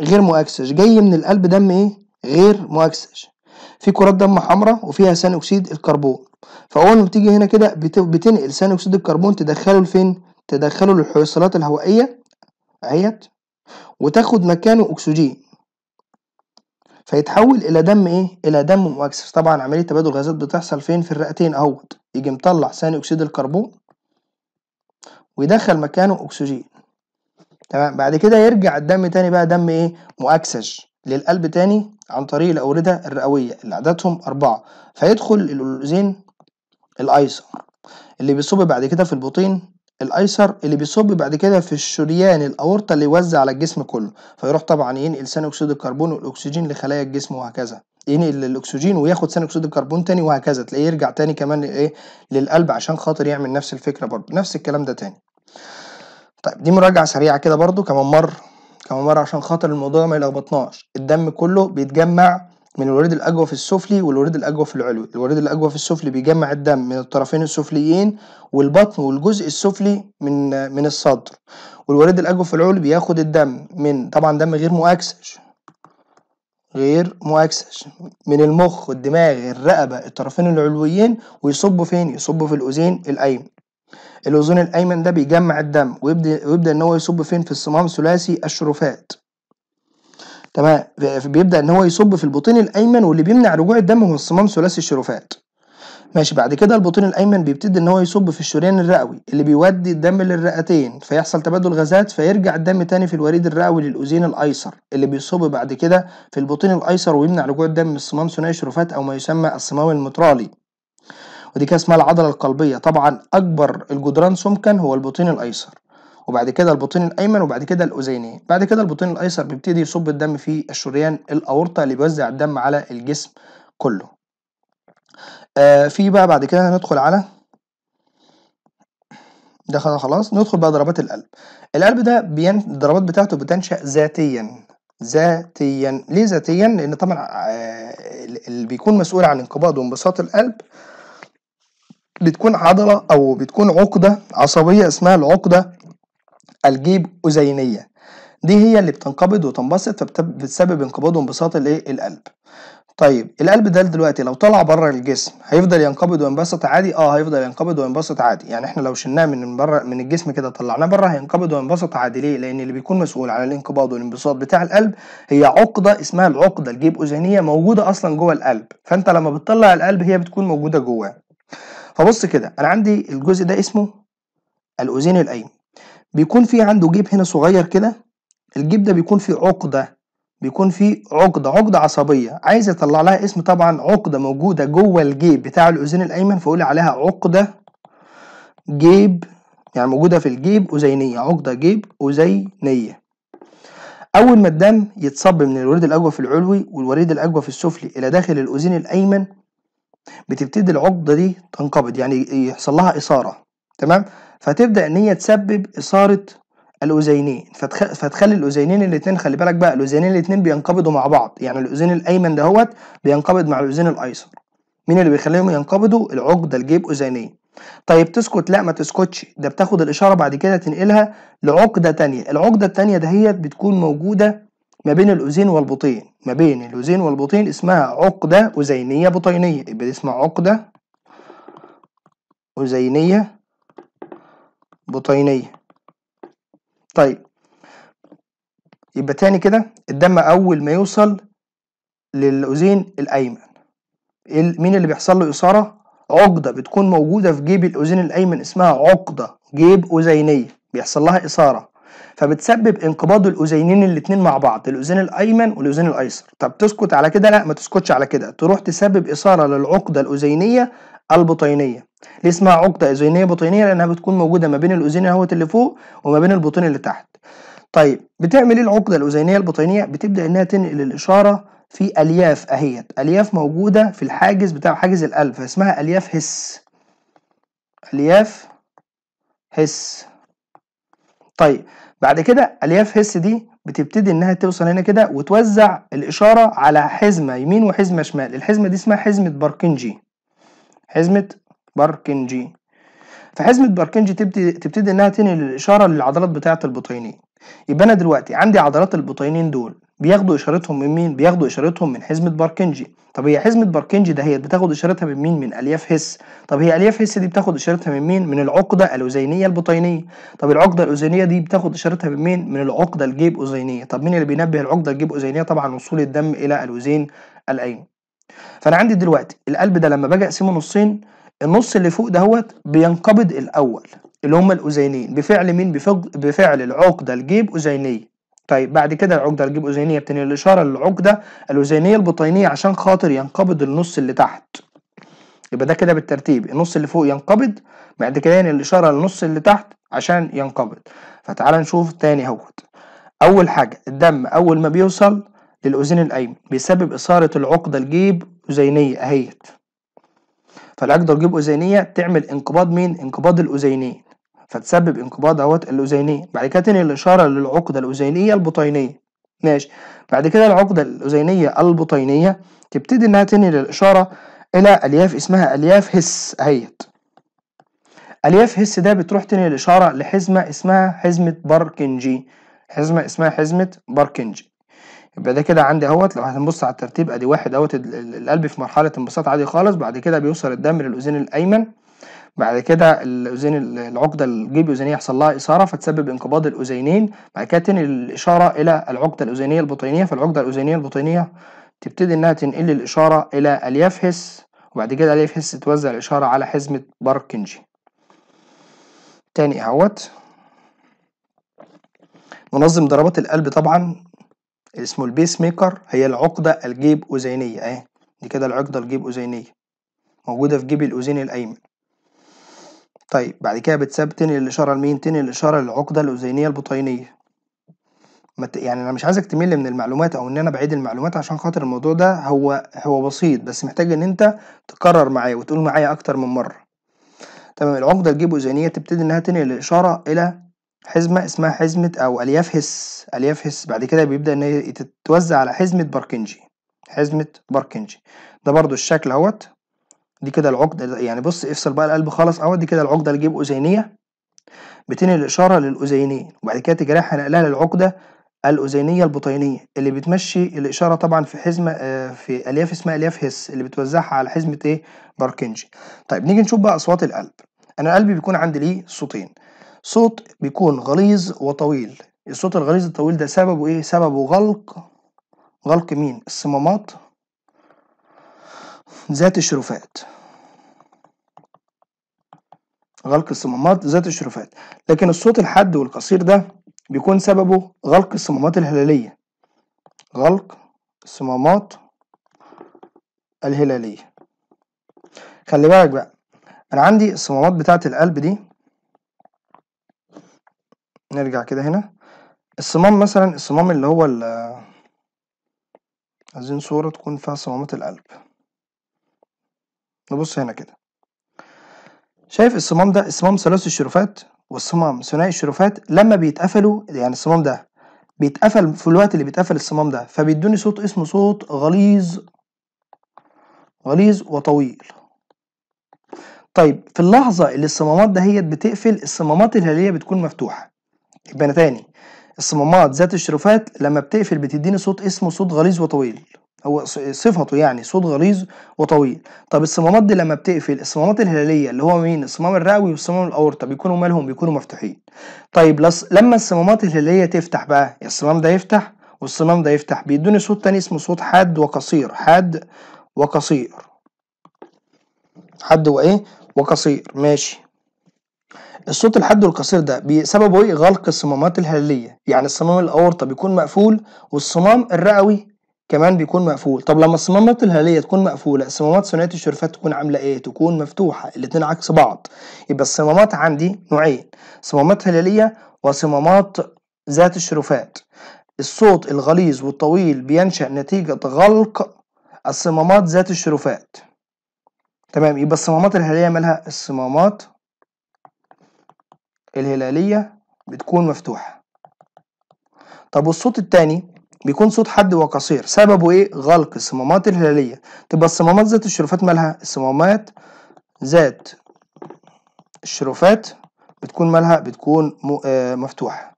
غير مؤكسج جاي من القلب دم ايه غير مؤكسج في كرات دم حمراء وفيها ثاني اكسيد الكربون فاول ما بتيجي هنا كده بتنقل ثاني اكسيد الكربون تدخله لفين تدخله للحويصلات الهوائيه اهيت وتاخد مكانه اكسجين فيتحول الى دم ايه الى دم مؤكسس طبعا عمليه تبادل الغازات بتحصل فين في الرئتين اهوت يجي مطلع ثاني اكسيد الكربون ويدخل مكانه اكسجين تمام بعد كده يرجع الدم تاني بقى دم ايه مؤكسج للقلب تاني عن طريق الاورده الرئويه اللي عددهم اربعه فيدخل الاوزين الايسر اللي بيصب بعد كده في البطين الايسر اللي بيصب بعد كده في الشريان الاورطه اللي يوزع على الجسم كله فيروح طبعا ينقل ثاني اكسيد الكربون والاكسجين لخلايا الجسم وهكذا ينقل الاكسجين وياخد ثاني اكسيد الكربون تاني وهكذا تلاقيه يرجع تاني كمان ايه للقلب عشان خاطر يعمل نفس الفكره برضه نفس الكلام ده تاني طيب دي مراجعه سريعه كده برضه كمان مره كمان مره عشان خاطر الموضوع ما يلخبطناش الدم كله بيتجمع من الوريد الأجوف السفلي والوريد الأجوف العلوي الوريد الأجوف السفلي بيجمع الدم من الطرفين السفليين والبطن والجزء السفلي من من الصدر والوريد الأجوف العلوي بياخد الدم من طبعا دم غير مؤكسج غير مؤكسج من المخ والدماغ الرقبة الطرفين العلويين ويصبوا فين يصبوا في الأذين الأيمن الأذين الأيمن ده بيجمع الدم ويبدأ ويبدأ إن هو يصب فين في الصمام ثلاثي الشرفات تمام بيبدا ان هو يصب في البطين الايمن واللي بيمنع رجوع الدم هو الصمام ثلاثي الشرفات ماشي بعد كده البطين الايمن بيبتدي ان هو يصب في الشريان الرئوي اللي بيودي الدم للرئتين فيحصل تبادل غازات فيرجع الدم تاني في الوريد الرئوي للاذين الايسر اللي بيصب بعد كده في البطين الايسر ويمنع رجوع الدم من الصمام ثنائي الشرفات او ما يسمى الصمام المترالي ودي كده اسمها العضله القلبيه طبعا اكبر الجدران سمكا هو البطين الايسر وبعد كده البطين الايمن وبعد كده الاذينين بعد كده البطين الايسر بيبتدي يصب الدم في الشريان الاورطه اللي بيوزع الدم على الجسم كله آه في بقى بعد كده هندخل على ده خلاص ندخل بقى ضربات القلب القلب ده بين الضربات بتاعته بتنشا ذاتيا ذاتيا ليه ذاتيا لان طبعا آه، اللي بيكون مسؤول عن انقباض وانبساط القلب بتكون عضله او بتكون عقده عصبيه اسمها العقده الجيب أذينية دي هي اللي بتنقبض وتنبسط فبتسبب انقباض وانبساط الايه القلب طيب القلب ده دلوقتي لو طلع بره الجسم هيفضل ينقبض وينبسط عادي اه هيفضل ينقبض وينبسط عادي يعني احنا لو شلناه من بره من الجسم كده طلعناه بره هينقبض وينبسط عادي ليه لان اللي بيكون مسؤول على الانقباض والانبساط بتاع القلب هي عقده اسمها العقده الجيب اذينيه موجوده اصلا جوه القلب فانت لما بتطلع القلب هي بتكون موجوده جواه فبص كده انا عندي الجزء ده اسمه الاذين الايمن بيكون في عنده جيب هنا صغير كده الجيب ده بيكون فيه عقده بيكون فيه عقدة عقدة عصبية عايز يطلع لها اسم طبعا عقدة موجودة جوه الجيب بتاع الأذين الأيمن فأقول عليها عقدة جيب يعني موجودة في الجيب أذينية عقدة جيب أذينية أول ما الدم يتصب من الوريد الأجوف في العلوي والوريد الأجوف في السفلي إلى داخل الأذين الأيمن بتبتدي العقدة دي تنقبض يعني يحصل لها إثارة تمام فتبدا ان هي تسبب اثاره الاذينين فتخلي الاذينين الاثنين خلي بالك بقى الاذينين الاثنين بينقبضوا مع بعض يعني الاذين الايمن دهوت بينقبض مع الاذين الايسر مين اللي بيخليهم ينقبضوا العقده الجيب اذينيه طيب تسكت لا ما تسكتش ده بتاخد الاشاره بعد كده تنقلها لعقده تانية العقده التانية دهيت بتكون موجوده ما بين الاذين والبطين ما بين الاذين والبطين اسمها عقده اذينيه بطينيه يبقى اسمها عقده اذينيه بطينية طيب يبقى تاني كده الدم أول ما يوصل للأذين الأيمن مين اللي بيحصل له إثارة؟ عقدة بتكون موجودة في جيب الأذين الأيمن اسمها عقدة جيب أذينية بيحصل لها إثارة فبتسبب انقباض الاذينين الاتنين مع بعض الاذين الايمن والاذين الايسر طب تسكت على كده لا ما تسكتش على كده تروح تسبب اثاره للعقده الاذينيه البطينيه ليه اسمها عقده اذينيه بطينيه لانها بتكون موجوده ما بين الاذين اهوت اللي فوق وما بين البطين اللي تحت طيب بتعمل ايه العقده الاذينيه البطينيه بتبدا انها تنقل الاشاره في الياف اهيت الياف موجوده في الحاجز بتاع حاجز القلب فاسمها الياف هس الياف هس طيب بعد كده الياف هس دي بتبتدي انها توصل هنا كده وتوزع الاشاره على حزمه يمين وحزمه شمال الحزمه دي اسمها حزمه باركنجي حزمه باركنجي فحزمه باركنجي تبتدي تبتدي انها تنقل الاشاره للعضلات بتاعه البطينين يبقى انا دلوقتي عندي عضلات البطينين دول بياخدوا اشارتهم من مين بياخدوا اشارتهم من حزمه باركنجي طب هي حزمه باركنجي ده هي بتاخد اشارتها من مين من الياف هس طب هي الياف هس دي بتاخد اشارتها من مين من العقده الاذينيه البطينيه طب العقده الاذينيه دي بتاخد اشارتها من مين من العقده الجيب اذينيه طب مين اللي بينبه العقده الجيب اذينيه طبعا وصول الدم الى الاذين العين فانا عندي دلوقتي القلب ده لما باجي اقسمه نصين النص اللي فوق دهوت بينقبض الاول اللي هم الاذينين بفعل مين بفعل العقده الجيب اذينيه طيب بعد كده العقده الجيب اذينيه بتنقل الاشاره للعقده الاذينيه البطينيه عشان خاطر ينقبض النص اللي تحت يبقى ده كده بالترتيب النص اللي فوق ينقبض بعد كده ينقل الاشاره للنص اللي تحت عشان ينقبض فتعال نشوف تاني اهوت اول حاجه الدم اول ما بيوصل للاذين الايمن بيسبب اثاره العقده الجيب اذينيه اهيت فالأجدر جيوب أذينية تعمل انقباض مين؟ انقباض الأذينين فتسبب انقباض اهوت الأذينين بعد كده تاني الإشارة للعقدة الأذينية البطينية ماشي بعد كده العقدة الأذينية البطينية تبتدي إنها تاني الإشارة إلى ألياف اسمها ألياف هس أهيت ألياف هس ده بتروح تاني الإشارة لحزمة اسمها حزمة باركنجي حزمة اسمها حزمة باركنجي يبقى ده كده عندي اهوت لو هنبص على الترتيب ادي واحد اهوت القلب في مرحله انبساط عادي خالص بعد كده بيوصل الدم للاذين الايمن بعد كده الاذين العقده الجيب الاذينيه يحصل لها اثاره فتسبب انقباض الاذينين بعد كده تنقل الاشاره الى العقده الاذينيه البطينيه فالعقده الاذينيه البطينيه تبتدي انها تنقل الاشاره الى اليافهس وبعد كده اليافهس توزع الاشاره على حزمه باركنجي تاني اهوت منظم ضربات القلب طبعا اسمه البيس ميكر هي العقدة الجيب أذينية أهي دي كده العقدة الجيب أذينية موجودة في جيب الأذين الأيمن طيب بعد كده بتساب تنقل الإشارة لمين؟ تنقل الإشارة للعقدة الأذينية البطينية يعني أنا مش عايزك تمل من المعلومات أو إن أنا بعيد المعلومات عشان خاطر الموضوع ده هو هو بسيط بس محتاج إن أنت تكرر معايا وتقول معايا أكتر من مرة تمام العقدة الجيب أذينية تبتدي إنها تنقل الإشارة إلى حزمة اسمها حزمة أو ألياف هس ألياف هس بعد كده بيبدأ إن هي تتوزع على حزمة باركنجي حزمة باركنجي ده برضو الشكل اهوت دي كده العقدة يعني بص افصل بقى القلب خالص اهوت دي كده العقدة اللي جيب أذينية بتنقل الإشارة للأذينين وبعد كده تجرحها نقلها للعقدة الأذينية البطينية اللي بتمشي الإشارة طبعا في حزمة آه، في ألياف اسمها ألياف هس اللي بتوزعها على حزمة إيه باركنجي طيب نيجي نشوف بقى أصوات القلب أنا قلبي بيكون عندي ليه صوتين صوت بيكون غليظ وطويل الصوت الغليظ الطويل ده سببه ايه سببه غلق غلق مين الصمامات ذات الشرفات غلق الصمامات ذات الشرفات لكن الصوت الحاد والقصير ده بيكون سببه غلق الصمامات الهلالية غلق الصمامات الهلالية خلي بالك بقى أنا عندي الصمامات بتاعة القلب دي نرجع كده هنا الصمام مثلا الصمام اللي هو عايزين صورة تكون فيها صمامات القلب نبص هنا كده شايف الصمام ده الصمام ثلاثي الشرفات والصمام ثنائي الشرفات لما بيتقفلوا يعني الصمام ده بيتقفل في الوقت اللي بيتقفل الصمام ده فبيدوني صوت اسمه صوت غليظ غليظ وطويل طيب في اللحظة اللي الصمامات دهيت بتقفل الصمامات الهلالية بتكون مفتوحة يبقى انا تاني الصمامات ذات الشرفات لما بتقفل بتديني صوت اسمه صوت غليظ وطويل هو صفته يعني صوت غليظ وطويل طب الصمامات دي لما بتقفل الصمامات الهلاليه اللي هو مين الصمام الرئوي والصمام الاورطه بيكونوا مالهم بيكونوا مفتوحين طيب لس لما الصمامات الهلاليه تفتح بقى الصمام ده يفتح والصمام ده يفتح بيدوني صوت تاني اسمه صوت حاد وقصير حاد وقصير حد وايه وقصير ماشي الصوت الحاد والقصير ده سببه ايه غلق الصمامات الهلاليه يعني الصمام الاورطه بيكون مقفول والصمام الرئوي كمان بيكون مقفول طب لما الصمامات الهلاليه تكون مقفوله الصمامات ثنائيه الشرفات تكون عامله ايه تكون مفتوحه الاثنين عكس بعض يبقى الصمامات عندي نوعين صمامات هلاليه وصمامات ذات الشرفات الصوت الغليظ والطويل بينشأ نتيجة غلق الصمامات ذات الشرفات تمام يبقى الصمامات الهلالية مالها الصمامات الهلالية بتكون مفتوحة طب والصوت التاني بيكون صوت حد وقصير سببه ايه غلق الصمامات الهلالية تبقى الصمامات ذات الشرفات مالها الصمامات ذات الشرفات بتكون مالها بتكون آه، مفتوحة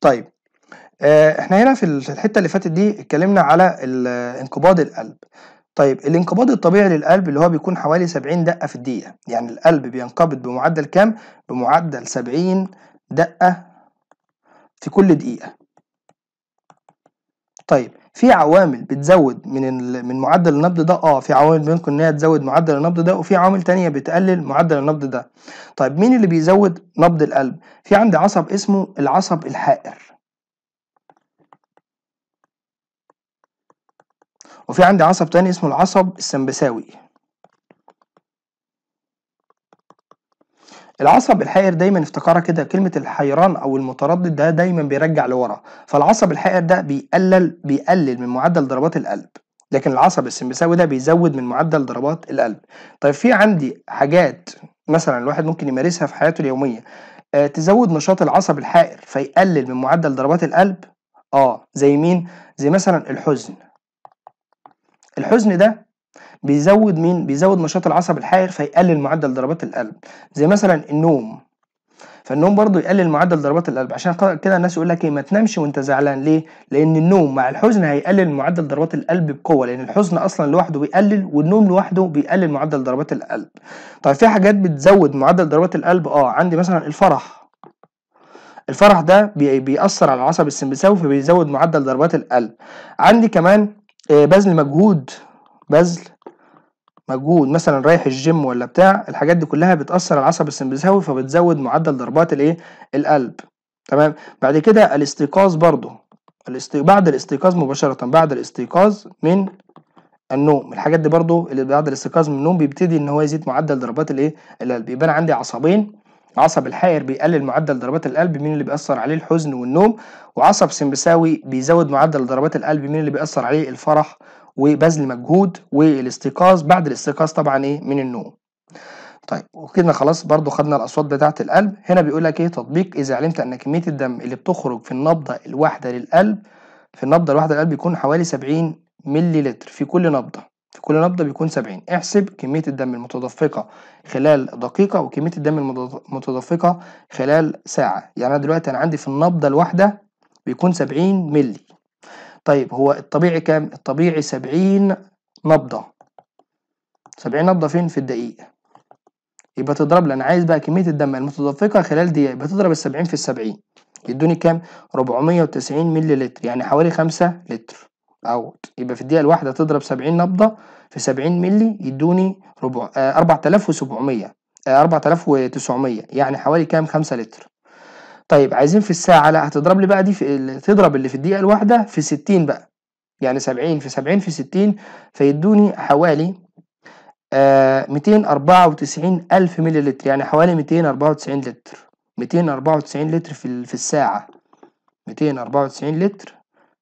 طيب آه، احنا هنا في الحتة اللي فاتت دي اتكلمنا على آه، انقباض القلب طيب الانقباض الطبيعي للقلب اللي هو بيكون حوالي 70 دقة في الدقيقة يعني القلب بينقبض بمعدل كام؟ بمعدل 70 دقة في كل دقيقة طيب في عوامل بتزود من من معدل النبض ده اه في عوامل ممكن ان هي تزود معدل النبض ده وفي عوامل تانية بتقلل معدل النبض ده طيب مين اللي بيزود نبض القلب في عندي عصب اسمه العصب الحائر وفي عندي عصب تاني اسمه العصب السمبساوي العصب الحائر دايما افتكرها كده كلمة الحيران او المتردد ده دايما بيرجع لورا فالعصب الحائر ده بيقلل بيقلل من معدل ضربات القلب لكن العصب السمبساوي ده بيزود من معدل ضربات القلب طيب في عندي حاجات مثلا الواحد ممكن يمارسها في حياته اليومية آه تزود نشاط العصب الحائر فيقلل من معدل ضربات القلب اه زي مين زي مثلا الحزن الحزن ده بيزود مين بيزود نشاط العصب الحائر فيقلل معدل ضربات القلب زي مثلا النوم فالنوم برضو يقلل معدل ضربات القلب عشان كده الناس يقول لك ايه ما تنامش وانت زعلان ليه لان النوم مع الحزن هيقلل معدل ضربات القلب بقوه لان الحزن اصلا لوحده بيقلل والنوم لوحده بيقلل معدل ضربات القلب طيب في حاجات بتزود معدل ضربات القلب اه عندي مثلا الفرح الفرح ده بيأثر على العصب السمبثاوي فبيزود معدل ضربات القلب عندي كمان آه، بذل مجهود بذل مجهود مثلا رايح الجيم ولا بتاع الحاجات دي كلها بتاثر على العصب السمبثاوي فبتزود معدل ضربات الايه القلب تمام بعد كده الاستيقاظ برضو بعد الاستيقاظ مباشره بعد الاستيقاظ من النوم الحاجات دي برضو اللي بعد الاستيقاظ من النوم بيبتدي ان هو يزيد معدل ضربات الايه القلب يبقى انا عندي عصبين عصب الحائر بيقلل معدل ضربات القلب مين اللي بيأثر عليه الحزن والنوم وعصب سمبساوي بيزود معدل ضربات القلب مين اللي بيأثر عليه الفرح وبذل مجهود والاستيقاظ بعد الاستيقاظ طبعا ايه من النوم طيب وكده خلاص برضو خدنا الاصوات بتاعه القلب هنا بيقول لك ايه تطبيق اذا علمت ان كميه الدم اللي بتخرج في النبضه الواحده للقلب في النبضه الواحده للقلب بيكون حوالي 70 ملي لتر في كل نبضه في كل نبضة بيكون 70 احسب كمية الدم المتدفقة خلال دقيقة وكمية الدم المتدفقة خلال ساعة يعني أنا دلوقتي أنا عندي في النبضة الواحدة بيكون 70 ملي طيب هو الطبيعي كام؟ الطبيعي 70 نبضة 70 نبضة فين؟ في الدقيقة يبقى تضرب لأن أنا عايز بقى كمية الدم المتدفقة خلال دقيقة يبقى تضرب ال 70 في ال 70 يدوني كام؟ 490 ملي لتر يعني حوالي 5 لتر اوت يبقى في الدقيقه الواحده تضرب 70 نبضه في 70 مللي يدوني ربع 4700 آه، 4900 آه، يعني حوالي كام 5 لتر طيب عايزين في الساعه لا هتضرب لي بقى دي في تضرب اللي في الدقيقه الواحده في 60 بقى يعني 70 في 70 في 60 فيدوني حوالي آه 294 ألف ملي لتر يعني حوالي 294 لتر 294 لتر في في الساعة 294 لتر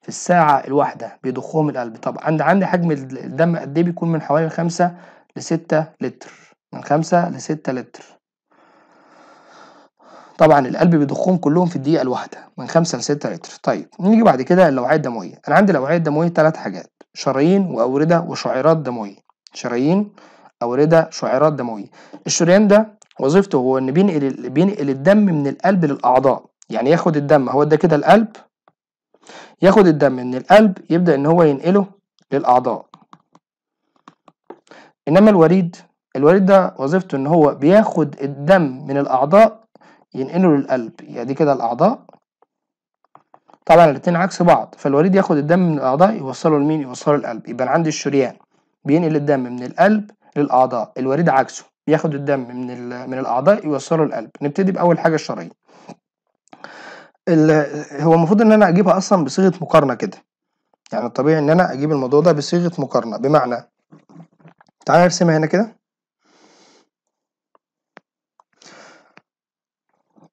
في الساعة الواحدة بيضخهم القلب طب عند عندي حجم الدم قد ايه بيكون من حوالي خمسة لستة لتر من خمسة لستة لتر طبعا القلب بيضخهم كلهم في الدقيقة الواحدة من خمسة لستة لتر طيب نيجي بعد كده الأوعية الدموية أنا عندي الأوعية الدموية تلات حاجات شرايين وأوردة وشعيرات دموية شرايين أوردة شعيرات دموية الشريان ده وظيفته هو إن بينقل بينقل الدم من القلب للأعضاء يعني ياخد الدم هو ده كده القلب ياخد الدم من القلب يبدأ إن هو ينقله للأعضاء إنما الوريد الوريد ده وظيفته إن هو بياخد الدم من الأعضاء ينقله للقلب يعني دي كده الأعضاء طبعا الاتنين عكس بعض فالوريد ياخد الدم من الأعضاء يوصله لمين؟ يوصله للقلب يبقى انا عندي الشريان بينقل الدم من القلب للأعضاء الوريد عكسه بياخد الدم من من الأعضاء يوصله للقلب نبتدي بأول حاجة الشرايين هو المفروض ان انا اجيبها اصلا بصيغه مقارنه كده يعني الطبيعي ان انا اجيب الموضوع ده بصيغه مقارنه بمعنى تعالى نرسمها هنا كده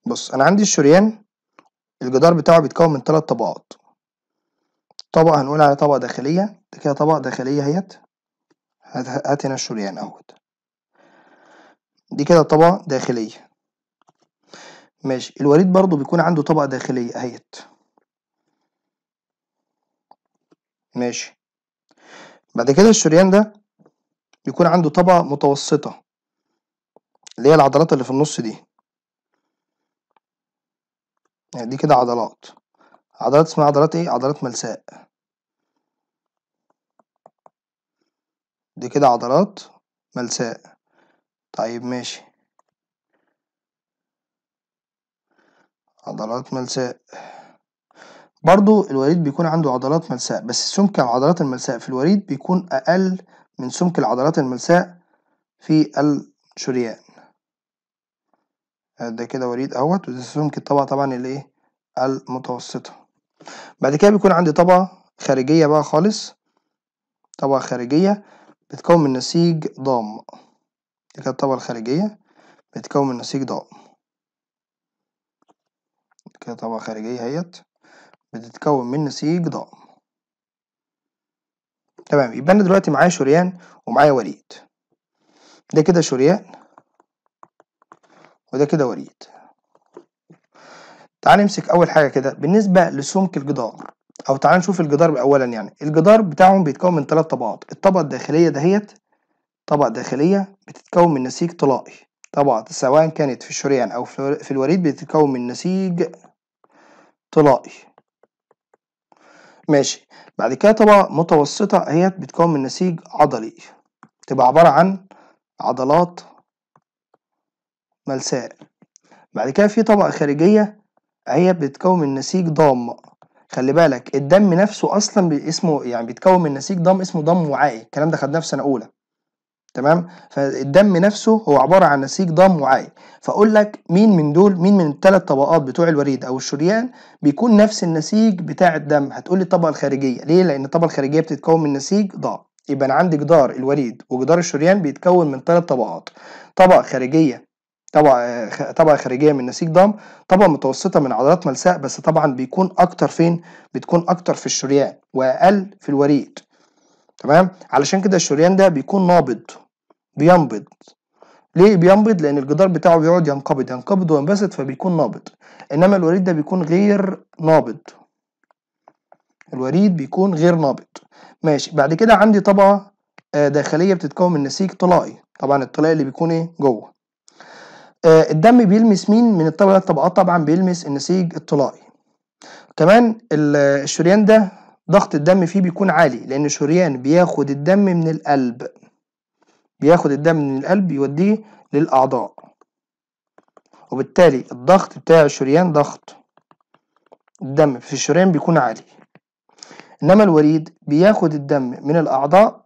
بص انا عندي الشريان الجدار بتاعه بيتكون من ثلاث طبقات طبقه هنقول عليها طبقه داخليه ده كده طبقه داخليه اهيت هات هنا الشريان اهوت دي كده طبقه داخليه ماشي الوريد برضو بيكون عنده طبقة داخلية اهيت ماشي بعد كده الشريان ده يكون عنده طبقة متوسطة اللي هي العضلات اللي في النص دي يعني دي كده عضلات عضلات اسمها عضلات ايه عضلات ملساء دي كده عضلات ملساء طيب ماشي عضلات ملساء برضو الوريد بيكون عنده عضلات ملساء بس سمك عضلات الملساء في الوريد بيكون أقل من سمك العضلات الملساء في الشريان آه، ده كده وريد اهوت وده سمك الطبقة طبعا اللي ايه المتوسطة بعد كده بيكون عندي طبقة خارجية بقى خالص طبقة خارجية بتكون من نسيج ضام دي كده الطبقة الخارجية بتكون من نسيج ضام كده طبقة خارجية اهيت بتتكون من نسيج ضام تمام يبقى انا دلوقتي معايا شريان ومعايا وريد ده كده شريان وده كده وريد تعال نمسك اول حاجه كده بالنسبه لسمك الجدار او تعال نشوف الجدار اولا يعني الجدار بتاعهم بيتكون من ثلاث طبقات الطبقه الداخليه دهيت طبقه داخليه بتتكون من نسيج طلائي طبعا سواء كانت في الشريان او في الوريد بتتكون من نسيج طلائي ماشي بعد كده طبقة متوسطة هي بتكون من نسيج عضلي تبقى عبارة عن عضلات ملساء بعد كده في طبقة خارجية هي بتكون من نسيج ضام خلي بالك الدم نفسه اصلا اسمه يعني بيتكون من نسيج ضم اسمه ضم وعائي الكلام ده خدناه في سنة أولى تمام فالدم نفسه هو عباره عن نسيج دم وعائل فاقول لك مين من دول مين من الثلاث طبقات بتوع الوريد او الشريان بيكون نفس النسيج بتاع الدم هتقول لي الطبقه الخارجيه ليه لان الطبقه الخارجيه بتتكون من نسيج ضام يبقى انا عندي جدار الوريد وجدار الشريان بيتكون من ثلاث طبقات طبقه خارجيه طبقه طبقه خارجيه من نسيج ضام طبقه متوسطه من عضلات ملساء بس طبعا بيكون اكتر فين بتكون اكتر في الشريان واقل في الوريد تمام علشان كده الشريان ده بيكون نابض بينبض ليه بينبض لان الجدار بتاعه بيقعد ينقبض ينقبض وينبسط فبيكون نابض انما الوريد ده بيكون غير نابض الوريد بيكون غير نابض ماشي بعد كده عندي طبقه آه، داخليه بتتكون من نسيج طلائي طبعا الطلائي اللي بيكون ايه جوه آه، الدم بيلمس مين من الطبقه الطبقات طبعا بيلمس النسيج الطلائي كمان الشريان ده ضغط الدم فيه بيكون عالي لان الشريان بياخد الدم من القلب بياخد الدم من القلب يوديه للأعضاء وبالتالي الضغط بتاع الشريان ضغط الدم في الشريان بيكون عالي إنما الوريد بياخد الدم من الأعضاء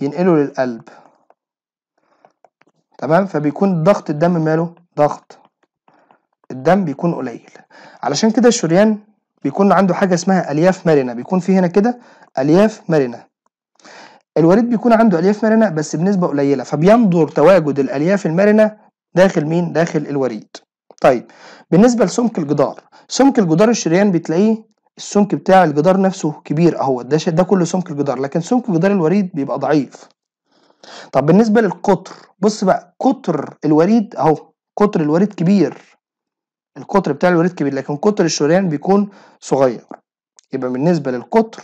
ينقله للقلب تمام فبيكون ضغط الدم ماله ضغط الدم بيكون قليل علشان كده الشريان بيكون عنده حاجة اسمها ألياف مرنة بيكون في هنا كده ألياف مرنة الوريد بيكون عنده الياف مرنه بس بنسبه قليله فبينظر تواجد الالياف المرنه داخل مين داخل الوريد طيب بالنسبه لسمك الجدار سمك الجدار الشريان بتلاقيه السمك بتاع الجدار نفسه كبير اهو ده ده كله سمك الجدار لكن سمك جدار الوريد بيبقى ضعيف طب بالنسبه للقطر بص بقى قطر الوريد اهو قطر الوريد كبير القطر بتاع الوريد كبير لكن قطر الشريان بيكون صغير يبقى بالنسبه للقطر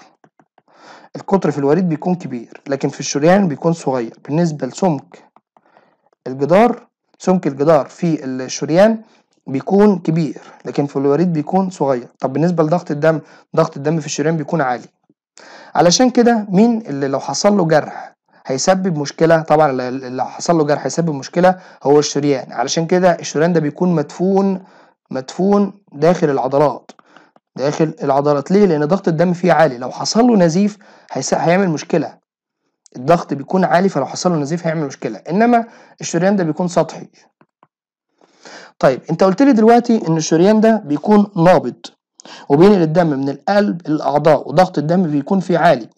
القطر في الوريد بيكون كبير لكن في الشريان بيكون صغير بالنسبة لسمك الجدار سمك الجدار في الشريان بيكون كبير لكن في الوريد بيكون صغير طب بالنسبة لضغط الدم ضغط الدم في الشريان بيكون عالي علشان كده مين اللي لو حصل له جرح هيسبب مشكلة طبعا لو حصل له جرح هيسبب مشكلة هو الشريان علشان كده الشريان ده بيكون مدفون مدفون داخل العضلات داخل العضلات ليه لان ضغط الدم فيه عالي لو حصل له نزيف هيعمل مشكله الضغط بيكون عالي فلو حصل له نزيف هيعمل مشكله انما الشريان ده بيكون سطحي طيب انت قلت لي دلوقتي ان الشريان ده بيكون نابض وبينقل الدم من القلب للاعضاء وضغط الدم بيكون فيه عالي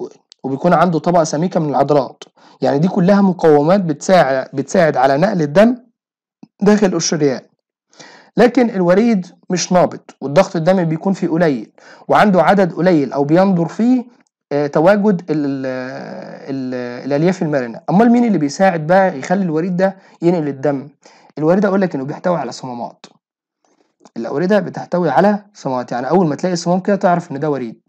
وبيكون عنده طبقه سميكه من العضلات يعني دي كلها مقومات بتساعد بتساعد على نقل الدم داخل الشريان لكن الوريد مش نابط والضغط الدمي بيكون فيه قليل وعنده عدد قليل او بيندر فيه آه، تواجد ال ال الالياف المرنه امال مين اللي بيساعد بقى يخلي الوريد ده ينقل الدم الوريد اقول لك انه بيحتوي على صمامات الاورده بتحتوي على صمامات يعني اول ما تلاقي صمام كده تعرف ان ده وريد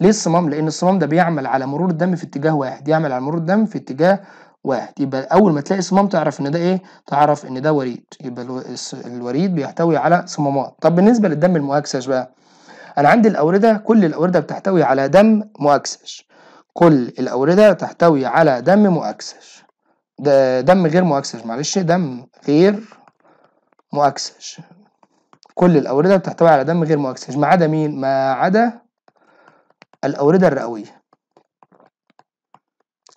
ليه الصمام لان الصمام ده بيعمل على مرور الدم في اتجاه واحد يعمل على مرور الدم في اتجاه واحد يبقى اول ما تلاقي صمام تعرف ان ده ايه تعرف ان ده وريد يبقى الوريد بيحتوي على صمامات طب بالنسبه للدم المؤكسج بقى انا عندي الاورده كل الاورده بتحتوي على دم مؤكسج كل الاورده تحتوي على دم مؤكسج ده دم غير مؤكسج معلش دم غير مؤكسج كل الاورده بتحتوي على دم غير مؤكسج ما عدا مين ما عدا الاورده الرئويه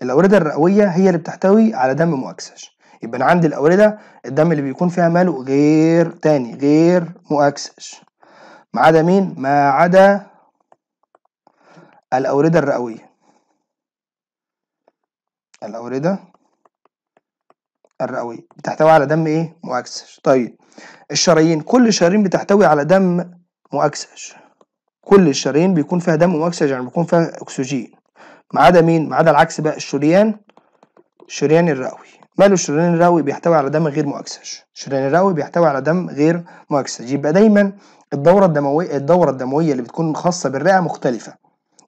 الاورده الرئويه هي اللي بتحتوي على دم مؤكسج يبقى انا عندي الاورده الدم اللي بيكون فيها ماله غير تاني غير مؤكسج ما عدا مين ما عدا الاورده الرئويه الاورده الرئويه بتحتوي على دم ايه مؤكسج طيب الشرايين كل الشرايين بتحتوي على دم مؤكسج كل الشرايين بيكون فيها دم مؤكسج يعني بيكون فيها اكسجين ما عدا مين ما عدا العكس بقى الشريان الشريان الرئوي ماله الشريان الرئوي بيحتوي على دم غير مؤكسج الشريان الرئوي بيحتوي على دم غير مؤكسج يبقى دايما الدوره الدمويه الدوره الدمويه اللي بتكون خاصه بالرئه مختلفه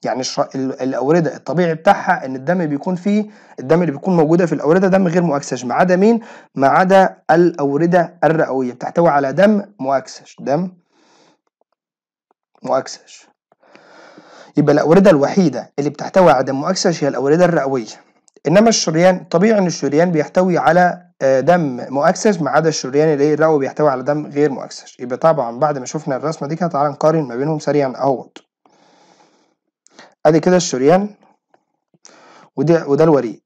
يعني الاورده الطبيعي بتاعها ان الدم بيكون فيه الدم اللي بيكون موجوده في الاورده دم غير مؤكسج ما عدا مين ما عدا الاورده الرئويه بتحتوي على دم مؤكسج دم مؤكسج يبقى الأوردة الوحيدة اللي بتحتوي على دم مؤكسج هي الأوردة الرئوية إنما الشريان طبيعي إن الشريان بيحتوي على آه، دم مؤكسج ما عدا الشريان اللي هي إيه، الرئوي بيحتوي على دم غير مؤكسج يبقى طبعا بعد ما شفنا الرسمة دي كده تعالى نقارن ما بينهم سريعا أهوت أدي كده الشريان وده وده الوريد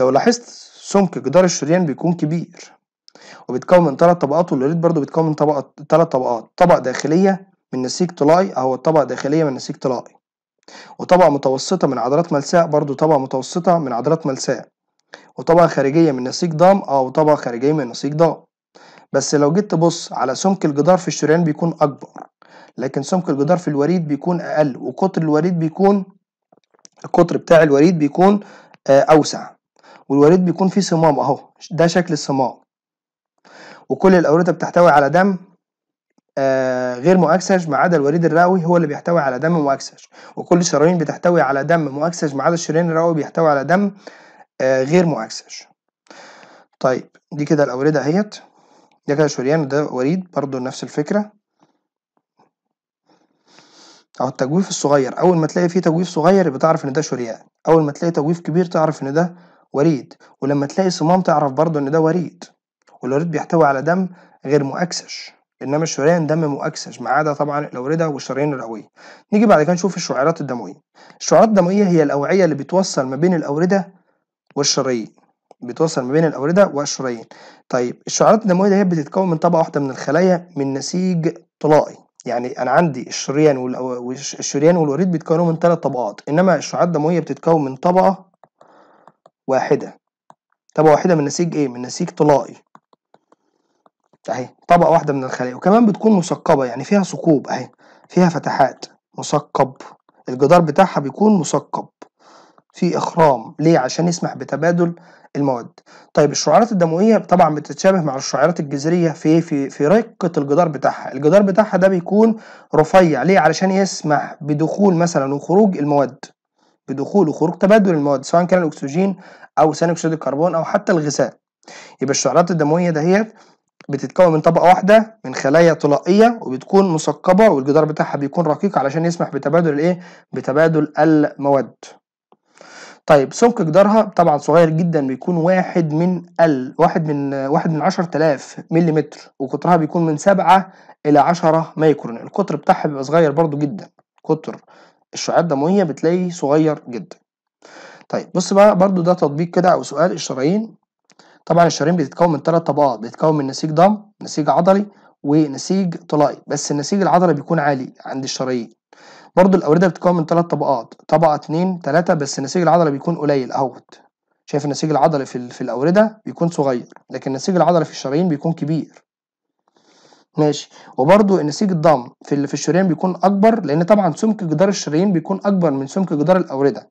لو لاحظت سمك جدار الشريان بيكون كبير وبيتكون من ثلاث طبقات والوريد برضو بيتكون من طبقة ثلاث طبقات طبق داخلية من نسيج طلائي أهو الطبقة الداخلية من نسيج طلائي وطبقة متوسطة من عضلات ملساء برضو طبقة متوسطة من عضلات ملساء وطبقة خارجية من نسيج ضام اه وطبقة خارجية من نسيج ضام بس لو جيت تبص على سمك الجدار في الشريان بيكون أكبر لكن سمك الجدار في الوريد بيكون أقل وقطر الوريد بيكون القطر بتاع الوريد بيكون آه، أوسع والوريد بيكون فيه صمام أهو ده شكل الصمام وكل الأوردة بتحتوي على دم آه، غير مؤكسج ما عدا الوريد الرئوي هو اللي بيحتوي على دم مؤكسج وكل الشرايين بتحتوي على دم مؤكسج ما عدا الشريان الرئوي بيحتوي على دم آه، غير مؤكسج طيب دي كده الأوردة اهيت ده كده شريان وده وريد برضو نفس الفكرة أو التجويف الصغير أول ما تلاقي فيه تجويف صغير بتعرف إن ده شريان أول ما تلاقي تجويف كبير تعرف إن ده وريد ولما تلاقي صمام تعرف برضو إن ده وريد والوريد بيحتوي على دم غير مؤكسج انما الشريان دم مؤكسج ما عدا طبعا الاورده والشرايين الرئويه نيجي بعد كده نشوف الشعيرات الدمويه الشعيرات الدمويه هي الاوعيه اللي بتوصل ما بين الاورده والشرايين بتوصل ما بين الاورده والشرايين طيب الشعيرات الدمويه ديت بتتكون من طبقه واحده من الخلايا من نسيج طلائي يعني انا عندي الشريان والشريان والوريد بيتكونوا من ثلاث طبقات انما الشعيرات الدمويه بتتكون من طبقه واحده طبقه واحده من نسيج ايه من نسيج طلائي اهي طبقة واحدة من الخلايا وكمان بتكون مثقبة يعني فيها ثقوب اهي فيها فتحات مثقب الجدار بتاعها بيكون مثقب في اخرام ليه عشان يسمح بتبادل المواد طيب الشعيرات الدمويه طبعا بتتشابه مع الشعيرات الجذريه في في في رقه الجدار بتاعها الجدار بتاعها ده بيكون رفيع ليه علشان يسمح بدخول مثلا وخروج المواد بدخول وخروج تبادل المواد سواء كان الاكسجين او ثاني اكسيد الكربون او حتى الغذاء يبقى الشعيرات الدمويه دهيت بتتكون من طبقة واحدة من خلايا طلائية وبتكون مثقبة والجدار بتاعها بيكون رقيق علشان يسمح بتبادل الايه؟ بتبادل المواد. طيب سمك جدارها طبعا صغير جدا بيكون واحد من ال واحد من واحد من 10000 ملم وقطرها بيكون من 7 إلى 10 مايكرون، القطر بتاعها بيبقى صغير برضو جدا، قطر الشعاع الدموية بتلاقيه صغير جدا. طيب بص بقى برضو ده تطبيق كده أو سؤال الشرايين طبعا الشرايين بتتكون من ثلاث طبقات بتتكون من نسيج ضم نسيج عضلي ونسيج طلائي بس النسيج العضلي بيكون عالي عند الشرايين برضو الأوردة بتتكون من ثلاث طبقات طبقة اتنين تلاتة بس النسيج العضلي بيكون قليل أهوت شايف النسيج العضلي في, في الأوردة بيكون صغير لكن النسيج العضلي في الشرايين بيكون كبير ماشي وبرضو النسيج الضم في في الشرايين بيكون أكبر لأن طبعا سمك جدار الشرايين بيكون أكبر من سمك جدار الأوردة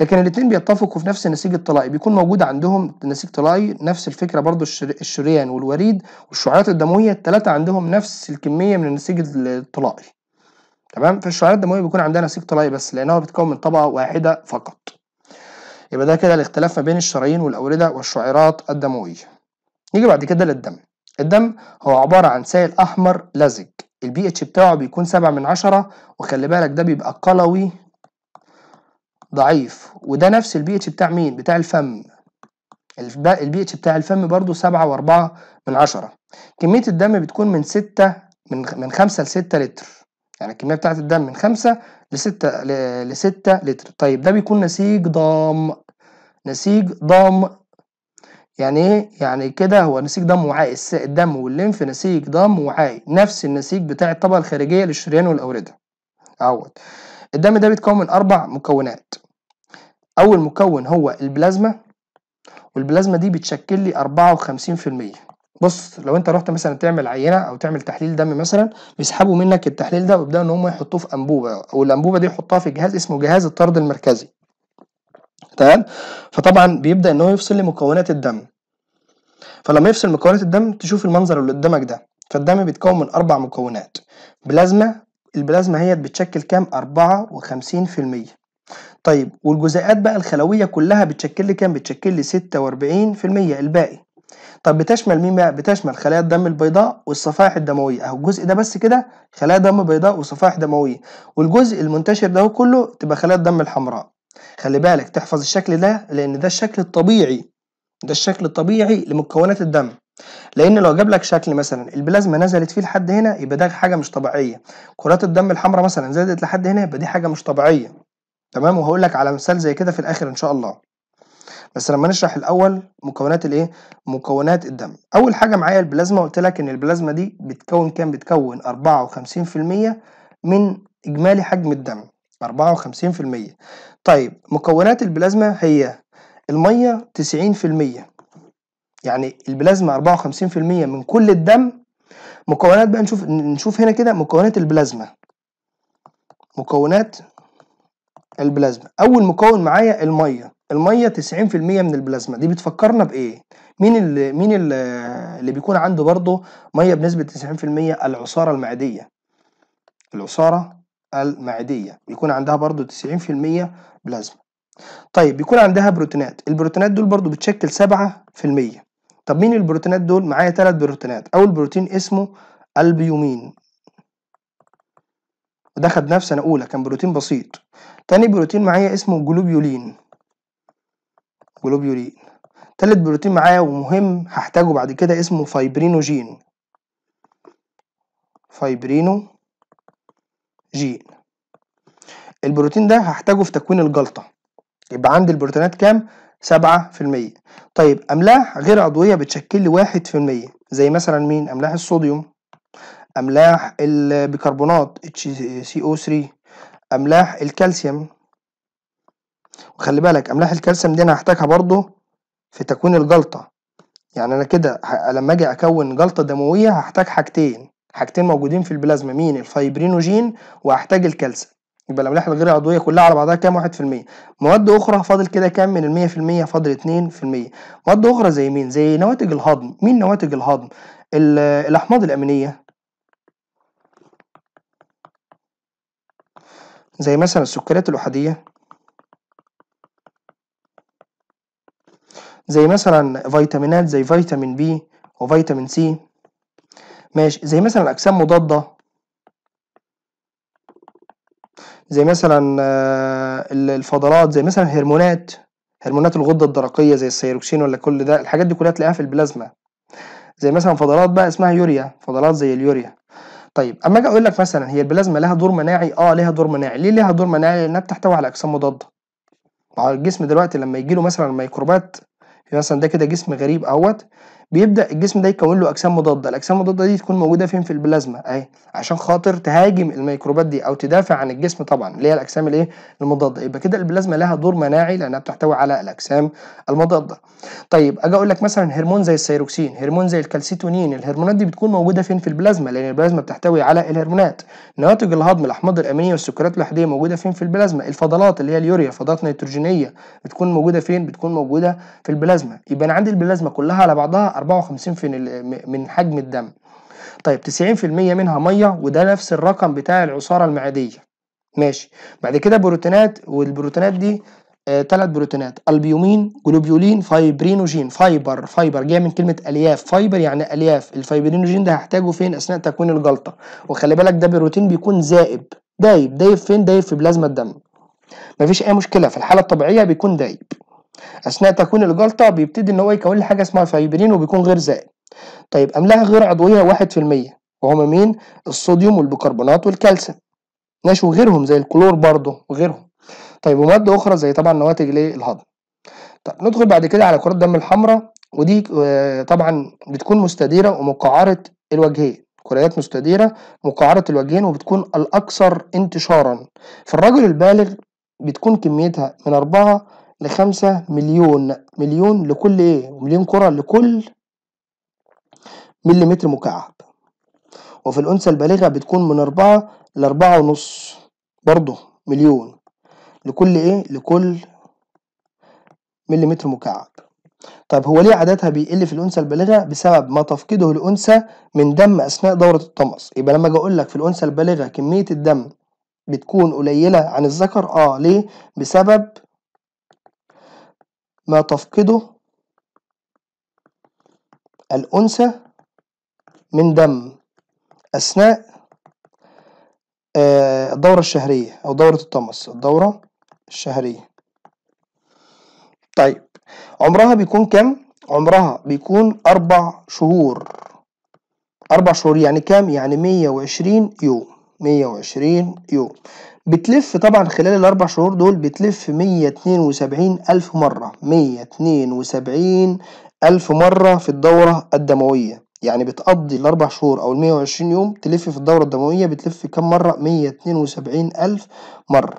لكن الاثنين بيتفقوا في نفس النسيج الطلائي بيكون موجود عندهم نسيج طلائي نفس الفكره برضو الشريان والوريد والشعيرات الدمويه الثلاثه عندهم نفس الكميه من النسيج الطلائي تمام فالشعيرات الدمويه بيكون عندها نسيج طلائي بس لانها بتتكون من طبقه واحده فقط يبقى ده كده الاختلاف ما بين الشرايين والاورده والشعيرات الدمويه نيجي بعد كده للدم الدم هو عباره عن سائل احمر لزج البي اتش بتاعه بيكون سبعة من عشرة وخلي بالك ده بيبقى قلوي ضعيف وده نفس البي اتش بتاع مين بتاع الفم البي اتش بتاع الفم برضو سبعة واربعة من عشرة كمية الدم بتكون من ستة من من خمسة لستة لتر يعني الكمية بتاعت الدم من خمسة لستة لستة لتر طيب ده بيكون نسيج ضام نسيج ضام يعني ايه يعني كده هو نسيج دم وعائي الدم واللنف نسيج ضام وعائي نفس النسيج بتاع الطبقة الخارجية للشريان والأوردة عوض الدم ده بيتكون من اربع مكونات اول مكون هو البلازما والبلازما دي بتشكل لي 54% بص لو انت رحت مثلا تعمل عينه او تعمل تحليل دم مثلا بيسحبوا منك التحليل ده ويبداوا ان هم يحطوه في انبوبه والانبوبه دي يحطها في جهاز اسمه جهاز الطرد المركزي تمام فطبعا بيبدا ان هو يفصل لي مكونات الدم فلما يفصل مكونات الدم تشوف المنظر اللي قدامك ده فالدم بيتكون من اربع مكونات بلازما البلازما هي بتشكل كام 54% طيب والجزيئات بقى الخلويه كلها بتشكل لي كام بتشكل لي 46% الباقي طب بتشمل مين بقى بتشمل خلايا الدم البيضاء والصفائح الدمويه اهو الجزء ده بس كده خلايا دم بيضاء وصفائح دمويه والجزء المنتشر ده كله تبقى خلايا الدم الحمراء خلي بالك تحفظ الشكل ده لان ده الشكل الطبيعي ده الشكل الطبيعي لمكونات الدم لان لو جاب لك شكل مثلا البلازما نزلت فيه لحد هنا يبقى ده حاجه مش طبيعيه كرات الدم الحمراء مثلا زادت لحد هنا يبقى دي حاجه مش طبيعيه تمام وهقول لك على مثال زي كده في الاخر ان شاء الله بس لما نشرح الاول مكونات الايه مكونات الدم اول حاجه معايا البلازما قلت لك ان البلازما دي بتكون كام بتكون 54% من اجمالي حجم الدم 54% طيب مكونات البلازما هي الميه 90% يعني البلازما 54% من كل الدم مكونات بقى نشوف نشوف هنا كده مكونات البلازما مكونات البلازما اول مكون معايا الميه الميه 90% من البلازما دي بتفكرنا بايه مين اللي مين اللي بيكون عنده برضه ميه بنسبه 90% العصاره المعديه العصاره المعديه بيكون عندها برضه 90% بلازما طيب بيكون عندها بروتينات البروتينات دول برضه بتشكل 7% طب مين البروتينات دول معايا تلات بروتينات اول بروتين اسمه البيومين وده خد نفس انا اولى كان بروتين بسيط تاني بروتين معايا اسمه جلوبيولين جلوبيولين تالت بروتين معايا ومهم هحتاجه بعد كده اسمه فايبرينوجين فايبرينو جين البروتين ده هحتاجه في تكوين الجلطة يبقى عندي البروتينات كام المية طيب أملاح غير عضوية بتشكل لي واحد في المية زي مثلا مين أملاح الصوديوم أملاح البيكربونات HCO3 أملاح الكالسيوم وخلي بالك أملاح الكالسيوم دي أنا هحتاجها برضه في تكوين الجلطة يعني أنا كده لما أجي أكون جلطة دموية هحتاج حاجتين حاجتين موجودين في البلازما مين الفايبرينوجين وهحتاج الكالسيوم يبقى الأملاح الغير عضوية كلها على بعضها كام 1% مواد أخرى فاضل كده كام من المية في المية فاضل 2% مواد أخرى زي مين زي نواتج الهضم مين نواتج الهضم الأحماض الأمينية زي مثلا السكريات الأحادية زي مثلا فيتامينات زي فيتامين بي وفيتامين سي ماشي زي مثلا أجسام مضادة زي مثلا آه، الفضلات زي مثلا هرمونات هرمونات الغده الدرقيه زي السيروكسين ولا كل ده الحاجات دي كلها تلاقيها في البلازما زي مثلا فضلات بقى اسمها يوريا فضلات زي اليوريا طيب اما اجي اقول لك مثلا هي البلازما لها دور مناعي اه لها دور مناعي ليه لها دور مناعي لانها بتحتوي على اجسام مضاده الجسم دلوقتي لما يجي له مثلا الميكروبات مثلا ده كده جسم غريب اهوت بيبدا الجسم ده يكون له اجسام مضاده الاجسام المضاده دي تكون موجوده فين في البلازما اهي عشان خاطر تهاجم الميكروبات دي او تدافع عن الجسم طبعا اللي هي الاجسام الايه المضاده يبقى كده البلازما لها دور مناعي لانها بتحتوي على الاجسام المضاده طيب اجي اقول لك مثلا هرمون زي السيروكسين هرمون زي الكالسيتونين الهرمونات دي بتكون موجوده فين في البلازما لان البلازما بتحتوي على الهرمونات نواتج الهضم الاحماض الامينيه والسكريات اللحديه موجوده فين في البلازما الفضلات اللي هي اليوريا فضلات نيتروجينيه بتكون موجوده فين بتكون موجوده في البلازما يبقى انا عندي البلازما كلها على بعضها 54 من حجم الدم طيب 90% منها ميه وده نفس الرقم بتاع العصاره المعديه ماشي بعد كده بروتينات والبروتينات دي ثلاث آه بروتينات البيومين جلوبيولين فايبرينوجين فايبر فايبر جايه من كلمه الياف فايبر يعني الياف الفايبرينوجين ده هحتاجه فين اثناء تكوين الجلطه وخلي بالك ده بروتين بيكون زائب دايب دايب فين دايب في بلازما الدم مفيش اي مشكله في الحاله الطبيعيه بيكون دايب اثناء تكوين الجلطه بيبتدي ان هو يكون لي حاجه اسمها فايبرين وبيكون غير زائد طيب املاها غير عضويه 1% وهم مين الصوديوم والبيكربونات والكالسيوم ماشي وغيرهم زي الكلور برضه وغيرهم طيب ومواد اخرى زي طبعا نواتج للهضم الهضم طب ندخل بعد كده على كرات الدم الحمراء ودي آه، طبعا بتكون مستديره ومقعره الوجهين كريات مستديره مقعره الوجهين وبتكون الاكثر انتشارا في الرجل البالغ بتكون كميتها من 4 لخمسة مليون مليون لكل ايه مليون كرة لكل مليمتر مكعب وفي الأنثى البالغة بتكون من أربعة لأربعة ونص برضه مليون لكل ايه لكل مليمتر مكعب طيب هو ليه عددها بيقل في الانثى البالغه بسبب ما تفقده الانثى من دم اثناء دوره الطمس يبقى لما اجي اقول لك في الانثى البالغه كميه الدم بتكون قليله عن الذكر اه ليه بسبب ما تفقده الأنثى من دم أثناء آه، الدورة الشهرية أو دورة الطمس الدورة الشهرية طيب عمرها بيكون كام؟ عمرها بيكون أربع شهور أربع شهور يعني كام؟ يعني 120 يوم 120 يوم بتلف طبعا خلال الاربع شهور دول بتلف 172 الف مرة 172 الف مرة في الدورة الدموية يعني بتقضي الاربع شهور او ال 120 يوم تلف في الدورة الدموية بتلف كم مرة 172 الف مرة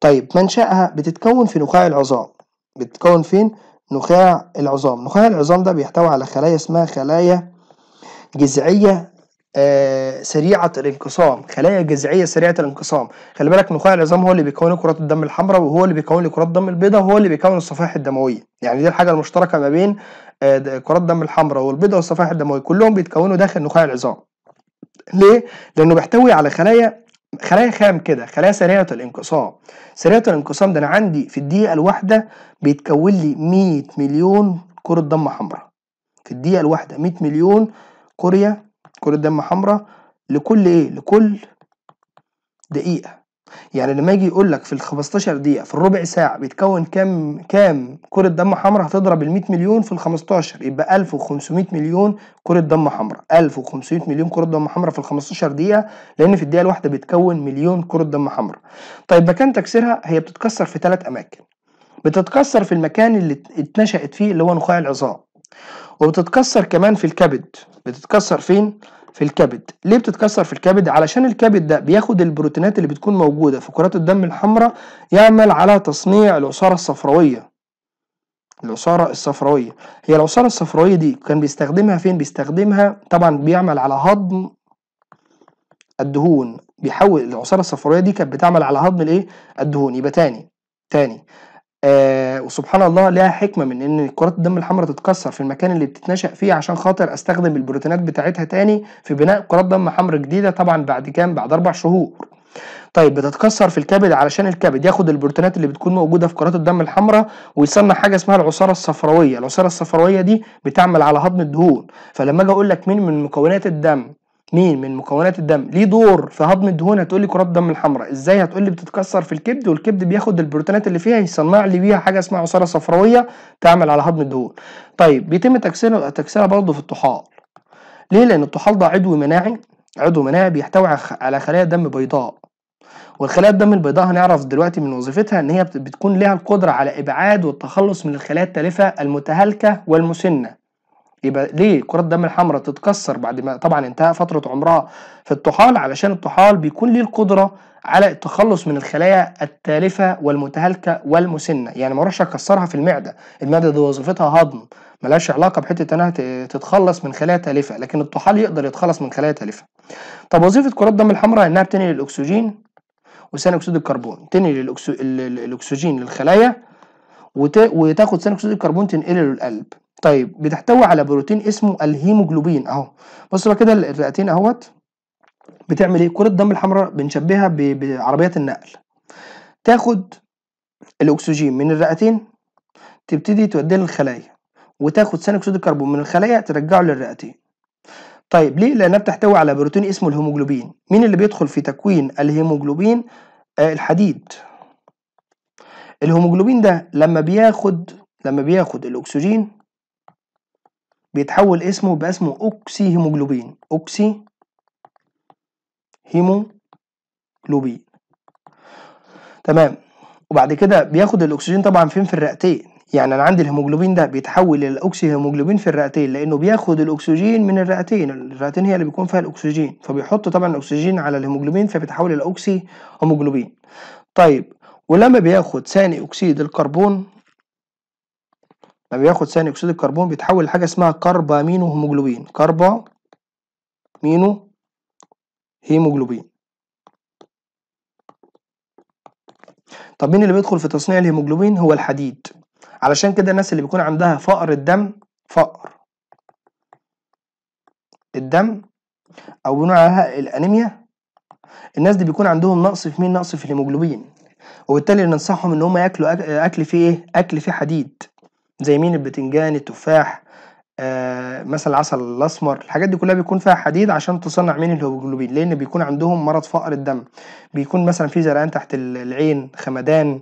طيب منشأها بتتكون في نخاع العظام بتتكون فين نخاع العظام نخاع العظام ده بيحتوي على خلايا اسمها خلايا جذعية آه، سريعه الانقسام خلايا جذعيه سريعه الانقسام خلي بالك نخاع العظام هو اللي بيكون كرات الدم الحمراء وهو اللي بيكون كرات الدم البيضاء وهو اللي بيكون الصفائح الدمويه يعني دي الحاجه المشتركه ما بين آه، كرات الدم الحمراء والبيضاء والصفائح الدمويه كلهم بيتكونوا داخل نخاع العظام ليه لانه بيحتوي على خلايا خلايا خام كده خلايا سريعه الانقسام سريعه الانقسام ده انا عندي في الدقيقه الواحده بيتكون لي 100 مليون كره دم حمراء في الدقيقه الواحده 100 مليون كوريا كل دم حمراء لكل ايه لكل دقيقة يعني لما يجي يقول لك في ال 15 دقيقة في الربع ساعة بيتكون كام كام كرة دم حمراء هتضرب ال 100 مليون في ال 15 يبقى 1500 مليون كرة دم حمراء 1500 مليون كرة دم حمراء في ال 15 دقيقة لأن في الدقيقة الواحدة بيتكون مليون كرة دم حمراء. طيب مكان تكسيرها هي بتتكسر في ثلاث أماكن. بتتكسر في المكان اللي اتنشأت فيه اللي هو نخاع العظام. وبتتكسر كمان في الكبد بتتكسر فين في الكبد ليه بتتكسر في الكبد علشان الكبد ده بياخد البروتينات اللي بتكون موجوده في كرات الدم الحمراء يعمل على تصنيع العصاره الصفراويه العصارة الصفراوية هي العصارة الصفراوية دي كان بيستخدمها فين بيستخدمها طبعا بيعمل على هضم الدهون بيحول العصارة الصفراوية دي كانت بتعمل على هضم الايه الدهون يبقى تاني تاني آه وسبحان الله لها حكمه من ان كرات الدم الحمراء تتكسر في المكان اللي بتتنشا فيه عشان خاطر استخدم البروتينات بتاعتها تاني في بناء كرات دم حمراء جديده طبعا بعد كام بعد اربع شهور طيب بتتكسر في الكبد علشان الكبد ياخد البروتينات اللي بتكون موجوده في كرات الدم الحمراء ويصنع حاجه اسمها العصاره الصفراويه العصاره الصفراويه دي بتعمل على هضم الدهون فلما اجي اقول لك مين من مكونات الدم مين من مكونات الدم ليه دور في هضم الدهون هتقول لي كرات الدم الحمراء ازاي هتقول لي بتتكسر في الكبد والكبد بياخد البروتينات اللي فيها يصنع لي بيها حاجه اسمها عصاره صفراويه تعمل على هضم الدهون طيب بيتم تكسير تكسيرها برضه في الطحال ليه لان الطحال ده عضو مناعي عضو مناعي بيحتوي على خلايا دم بيضاء والخلايا الدم البيضاء هنعرف دلوقتي من وظيفتها ان هي بتكون ليها القدره على ابعاد والتخلص من الخلايا التالفه المتهالكه والمسنه يبقى ليه كرات الدم الحمراء تتكسر بعد ما طبعا انتهى فتره عمرها في الطحال علشان الطحال بيكون ليه القدره على التخلص من الخلايا التالفه والمتهالكه والمسنه يعني ما اروحش اكسرها في المعده المعده دي وظيفتها هضم ملهاش علاقه بحته انها تتخلص من خلايا تالفه لكن الطحال يقدر يتخلص من خلايا تالفه طب وظيفه كرات الدم الحمراء انها بتنقل الاكسجين وثاني اكسيد الكربون تنقل الاكسجين للخلايا وتاخد ثاني اكسيد الكربون تنقله للقلب طيب بتحتوي على بروتين اسمه الهيموجلوبين اهو بصوا كده الرئتين اهوت بتعمل ايه كره الدم الحمراء بنشبهها بعربيه النقل تاخد الاكسجين من الرئتين تبتدي توديه للخلايا وتاخد ثاني اكسيد الكربون من الخلايا ترجعه للرئتين طيب ليه لانها بتحتوي على بروتين اسمه الهيموجلوبين مين اللي بيدخل في تكوين الهيموجلوبين آه الحديد الهيموجلوبين ده لما بياخد لما بياخد الاكسجين بيتحول اسمه اسمه أوكسي هيموجلوبين أوكسي هيموجلوبين تمام وبعد كده بياخد الأكسجين طبعا فين في الرئتين يعني انا عندي الهيموجلوبين ده بيتحول للاوكسي هيموجلوبين في الرئتين لانه بياخد الاكسجين من الرئتين الرئتين هي اللي بيكون فيها الاكسجين فبيحط طبعا الاكسجين على الهيموجلوبين فبيتحول لاوكسي هيموجلوبين طيب ولما بياخد ثاني اكسيد الكربون لما بياخد ثاني اكسيد الكربون بيتحول لحاجه اسمها كربامينو هيموجلوبين كربا مينو هيموجلوبين طب مين اللي بيدخل في تصنيع الهيموجلوبين هو الحديد علشان كده الناس اللي بيكون عندها فقر الدم فقر الدم او بنقول عليها الانيميا الناس دي بيكون عندهم نقص في مين نقص في الهيموجلوبين وبالتالي ننصحهم ان هم ياكلوا اكل فيه ايه اكل فيه حديد زي مين البتنجان التفاح آه مثلا العسل الاسمر الحاجات دي كلها بيكون فيها حديد عشان تصنع من الهيموجلوبين لان بيكون عندهم مرض فقر الدم بيكون مثلا في زرقان تحت العين خمدان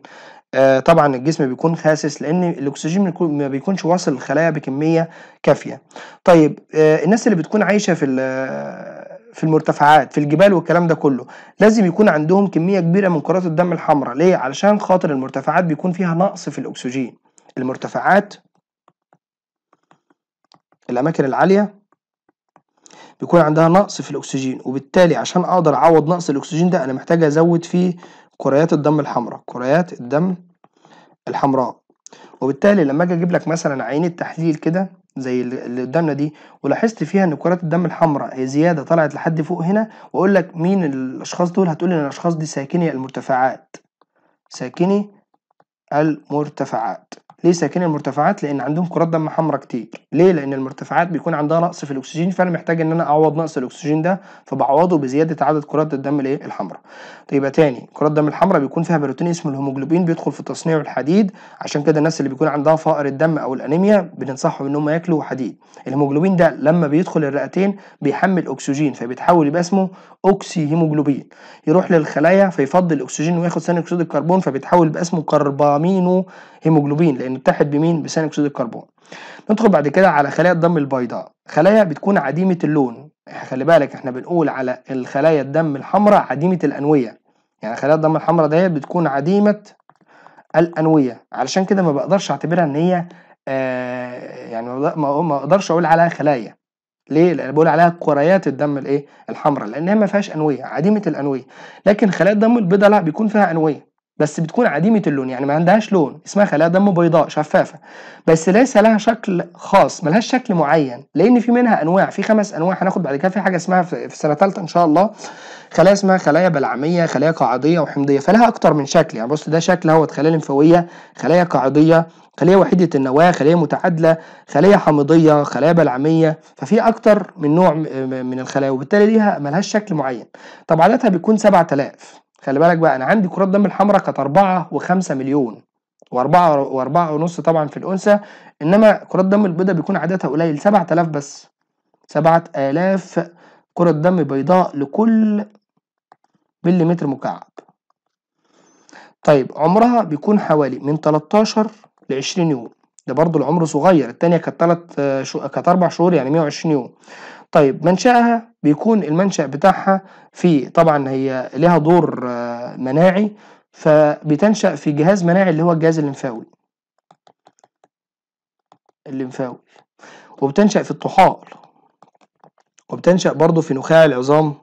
آه طبعا الجسم بيكون خاسس لان الاكسجين ما بيكونش واصل للخلايا بكميه كافيه طيب آه الناس اللي بتكون عايشه في في المرتفعات في الجبال والكلام ده كله لازم يكون عندهم كميه كبيره من كرات الدم الحمراء ليه علشان خاطر المرتفعات بيكون فيها نقص في الاكسجين المرتفعات الأماكن العالية بيكون عندها نقص في الأكسجين وبالتالي عشان أقدر أعوض نقص الأكسجين ده أنا محتاج أزود فيه كريات الدم الحمراء كريات الدم الحمراء وبالتالي لما أجي أجيب لك مثلا عينة تحليل كده زي اللي قدامنا دي ولاحظت فيها ان كرات الدم الحمراء هي زياده طلعت لحد فوق هنا واقول لك مين الاشخاص دول هتقول ان الاشخاص دي ساكني المرتفعات ساكني المرتفعات ليه ساكنين المرتفعات لان عندهم كرات دم حمراء كتير ليه لان المرتفعات بيكون عندها نقص في الاكسجين فانا محتاج ان انا اعوض نقص الاكسجين ده فبعوضه بزياده عدد كرات الدم الايه الحمراء طيب يبقى تاني كرات الدم الحمراء بيكون فيها بروتين اسمه الهيموجلوبين بيدخل في تصنيع الحديد عشان كده الناس اللي بيكون عندها فقر الدم او الانيميا بننصحهم ان هم ياكلوا حديد الهيموجلوبين ده لما بيدخل الرئتين بيحمل اكسجين فبيتحول يبقى اسمه اوكسي هيموجلوبين يروح للخلايا فيفضي الاكسجين وياخد ثاني اكسيد الكربون فبيتحول يبقى اسمه كربامينو هيموجلوبين لانه اتحد بمين بثاني اكسيد الكربون ندخل بعد كده على خلايا الدم البيضاء خلايا بتكون عديمه اللون خلي بالك احنا بنقول على الخلايا الدم الحمراء عديمه الانويه يعني خلايا الدم الحمراء ديت بتكون عديمه الانويه علشان كده ما بقدرش اعتبرها ان هي آه يعني ما اقدرش اقول عليها خلايا ليه؟ لأن بقول عليها كريات الدم الايه؟ الحمراء لأنها ما فيهاش أنوية عديمة الأنوية، لكن خلايا الدم البيضاء لا بيكون فيها أنوية، بس بتكون عديمة اللون يعني ما عندهاش لون اسمها خلايا دم بيضاء شفافة بس ليس لها شكل خاص ملهاش شكل معين لأن في منها أنواع في خمس أنواع هناخد بعد كده في حاجة اسمها في سنة ثالثه إن شاء الله خلايا اسمها خلايا بلعمية خلايا قاعدية وحمضية فلها أكتر من شكل يعني بص ده شكل اهوت خلايا لمفاوية خلايا قاعدية خلية وحيدة النواة خلية متعادلة خلية حامضية خلايا بلعمية ففي أكتر من نوع من الخلايا وبالتالي ليها ملهاش شكل معين طب عددها بيكون 7000 خلي بالك بقى انا عندي كرات دم الحمراء كانت 4 و5 مليون و4 و4 ونص طبعا في الأنثى إنما كرات دم البيضاء بيكون عددها قليل 7000 بس 7000 كرة دم بيضاء لكل مليمتر مكعب طيب عمرها بيكون حوالي من 13 ل 20 يوم ده برضه العمر صغير الثانيه كانت ثلاث آه، شو... كانت أربع شهور يعني 120 يوم طيب منشأها بيكون المنشأ بتاعها في طبعا هي لها دور آه، مناعي فبتنشأ في جهاز مناعي اللي هو الجهاز الليمفاوي الليمفاوي وبتنشأ في الطحال وبتنشأ برضه في نخاع العظام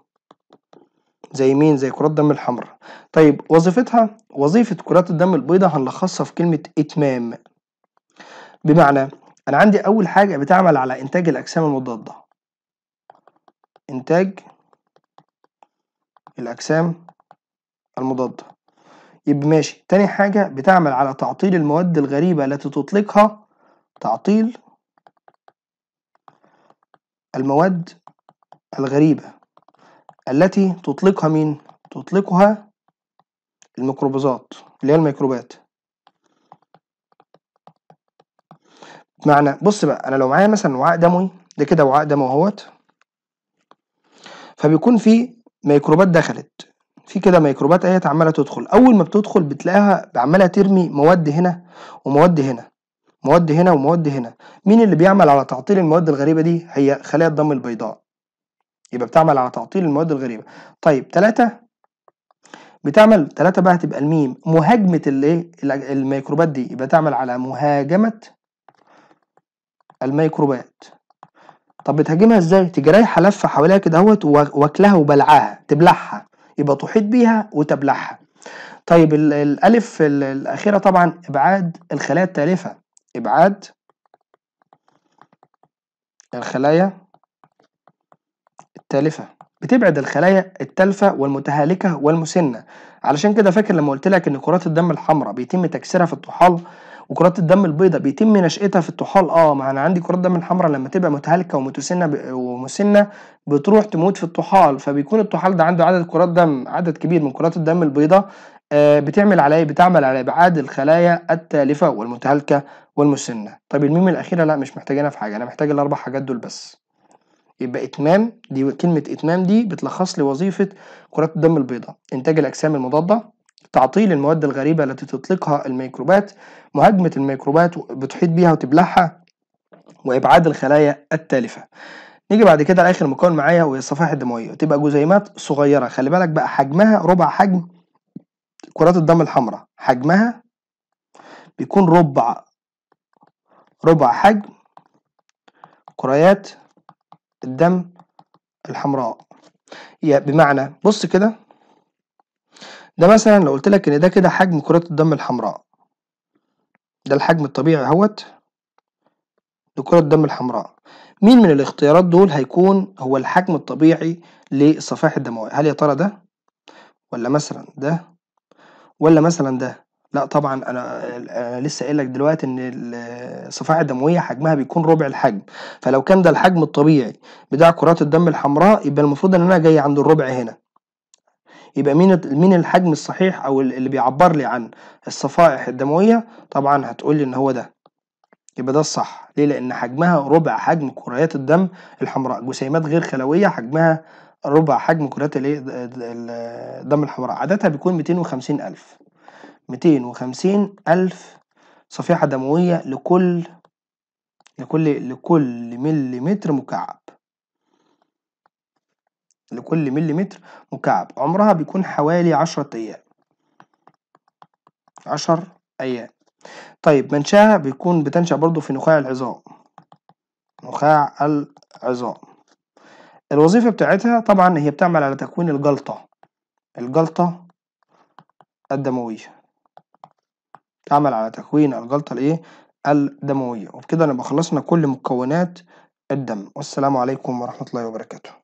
زي مين زي كرات الدم الحمراء طيب وظيفتها وظيفة كرات الدم البيضاء هنلخصها في كلمة إتمام بمعنى انا عندي اول حاجه بتعمل على انتاج الاجسام المضاده انتاج الاجسام المضاده يبقى ماشي تاني حاجه بتعمل على تعطيل المواد الغريبه التي تطلقها تعطيل المواد الغريبه التي تطلقها مين تطلقها الميكروبات اللي هي الميكروبات معنى بص بقى انا لو معايا مثلا وعاء دموي ده كده وعاء دموي اهوت فبيكون في ميكروبات دخلت في كده ميكروبات اهي عماله تدخل اول ما بتدخل بتلاقيها عماله ترمي مواد هنا ومواد هنا مواد هنا ومواد هنا مين اللي بيعمل على تعطيل المواد الغريبه دي هي خلايا الدم البيضاء يبقى بتعمل على تعطيل المواد الغريبه طيب ثلاثة بتعمل ثلاثة بقى هتبقى الميم مهاجمه الايه الميكروبات دي يبقى تعمل على مهاجمه الميكروبات طب بتهاجمها ازاي تيجي رايحه لفه حواليها كده اهوت واكلها وبلعها تبلعها يبقى تحيط بيها وتبلعها طيب الالف الاخيره طبعا ابعاد الخلايا التالفه ابعاد الخلايا التالفه بتبعد الخلايا التالفه والمتهالكه والمسنه علشان كده فاكر لما قلت لك ان كرات الدم الحمراء بيتم تكسيرها في الطحال وكرات الدم البيضاء بيتم نشاتها في الطحال اه ما انا عندي كرات دم حمراء لما تبقى متهالكه ومتسنه ب... ومسنه بتروح تموت في الطحال فبيكون الطحال ده عنده عدد كرات دم عدد كبير من كرات الدم البيضاء آه، بتعمل على بتعمل على ابعاد الخلايا التالفه والمتهالكه والمسنه طب الميم الاخيره لا مش محتاجينها في حاجه انا محتاج الاربع حاجات دول بس يبقى اتمام دي كلمه اتمام دي بتلخص لي وظيفه كرات الدم البيضاء انتاج الاجسام المضاده تعطيل المواد الغريبة التي تطلقها الميكروبات مهاجمة الميكروبات بتحيط بيها وتبلعها وإبعاد الخلايا التالفة نيجي بعد كده لآخر مكون معايا وهي الصفائح الدموية تبقى جزيمات صغيرة خلي بالك بقى حجمها ربع حجم كرات الدم الحمراء حجمها بيكون ربع ربع حجم كريات الدم الحمراء بمعنى بص كده ده مثلا لو قلت لك ان ده كده حجم كرات الدم الحمراء ده الحجم الطبيعي اهوت لكرة الدم الحمراء مين من الاختيارات دول هيكون هو الحجم الطبيعي للصفائح الدموية هل يا ترى ده ولا مثلا ده ولا مثلا ده لا طبعا انا لسه قايل لك دلوقتي ان الصفائح الدمويه حجمها بيكون ربع الحجم فلو كان ده الحجم الطبيعي بتاع كرات الدم الحمراء يبقى المفروض ان انا جاي عند الربع هنا يبقى مين مين الحجم الصحيح او اللي بيعبر لي عن الصفائح الدمويه طبعا هتقول لي ان هو ده يبقى ده الصح ليه لان حجمها ربع حجم كريات الدم الحمراء جسيمات غير خلويه حجمها ربع حجم كريات الدم الحمراء عادتها بيكون 250 ألف 250 ألف صفيحة دموية لكل لكل لكل مليمتر مكعب لكل مليمتر مكعب عمرها بيكون حوالي عشرة أيام عشر أيام طيب منشأها بيكون بتنشأ برضو في نخاع العظام نخاع العظام الوظيفة بتاعتها طبعا هي بتعمل على تكوين الجلطة الجلطة الدموية تعمل على تكوين الجلطة الايه الدموية وبكده نبقى خلصنا كل مكونات الدم والسلام عليكم ورحمة الله وبركاته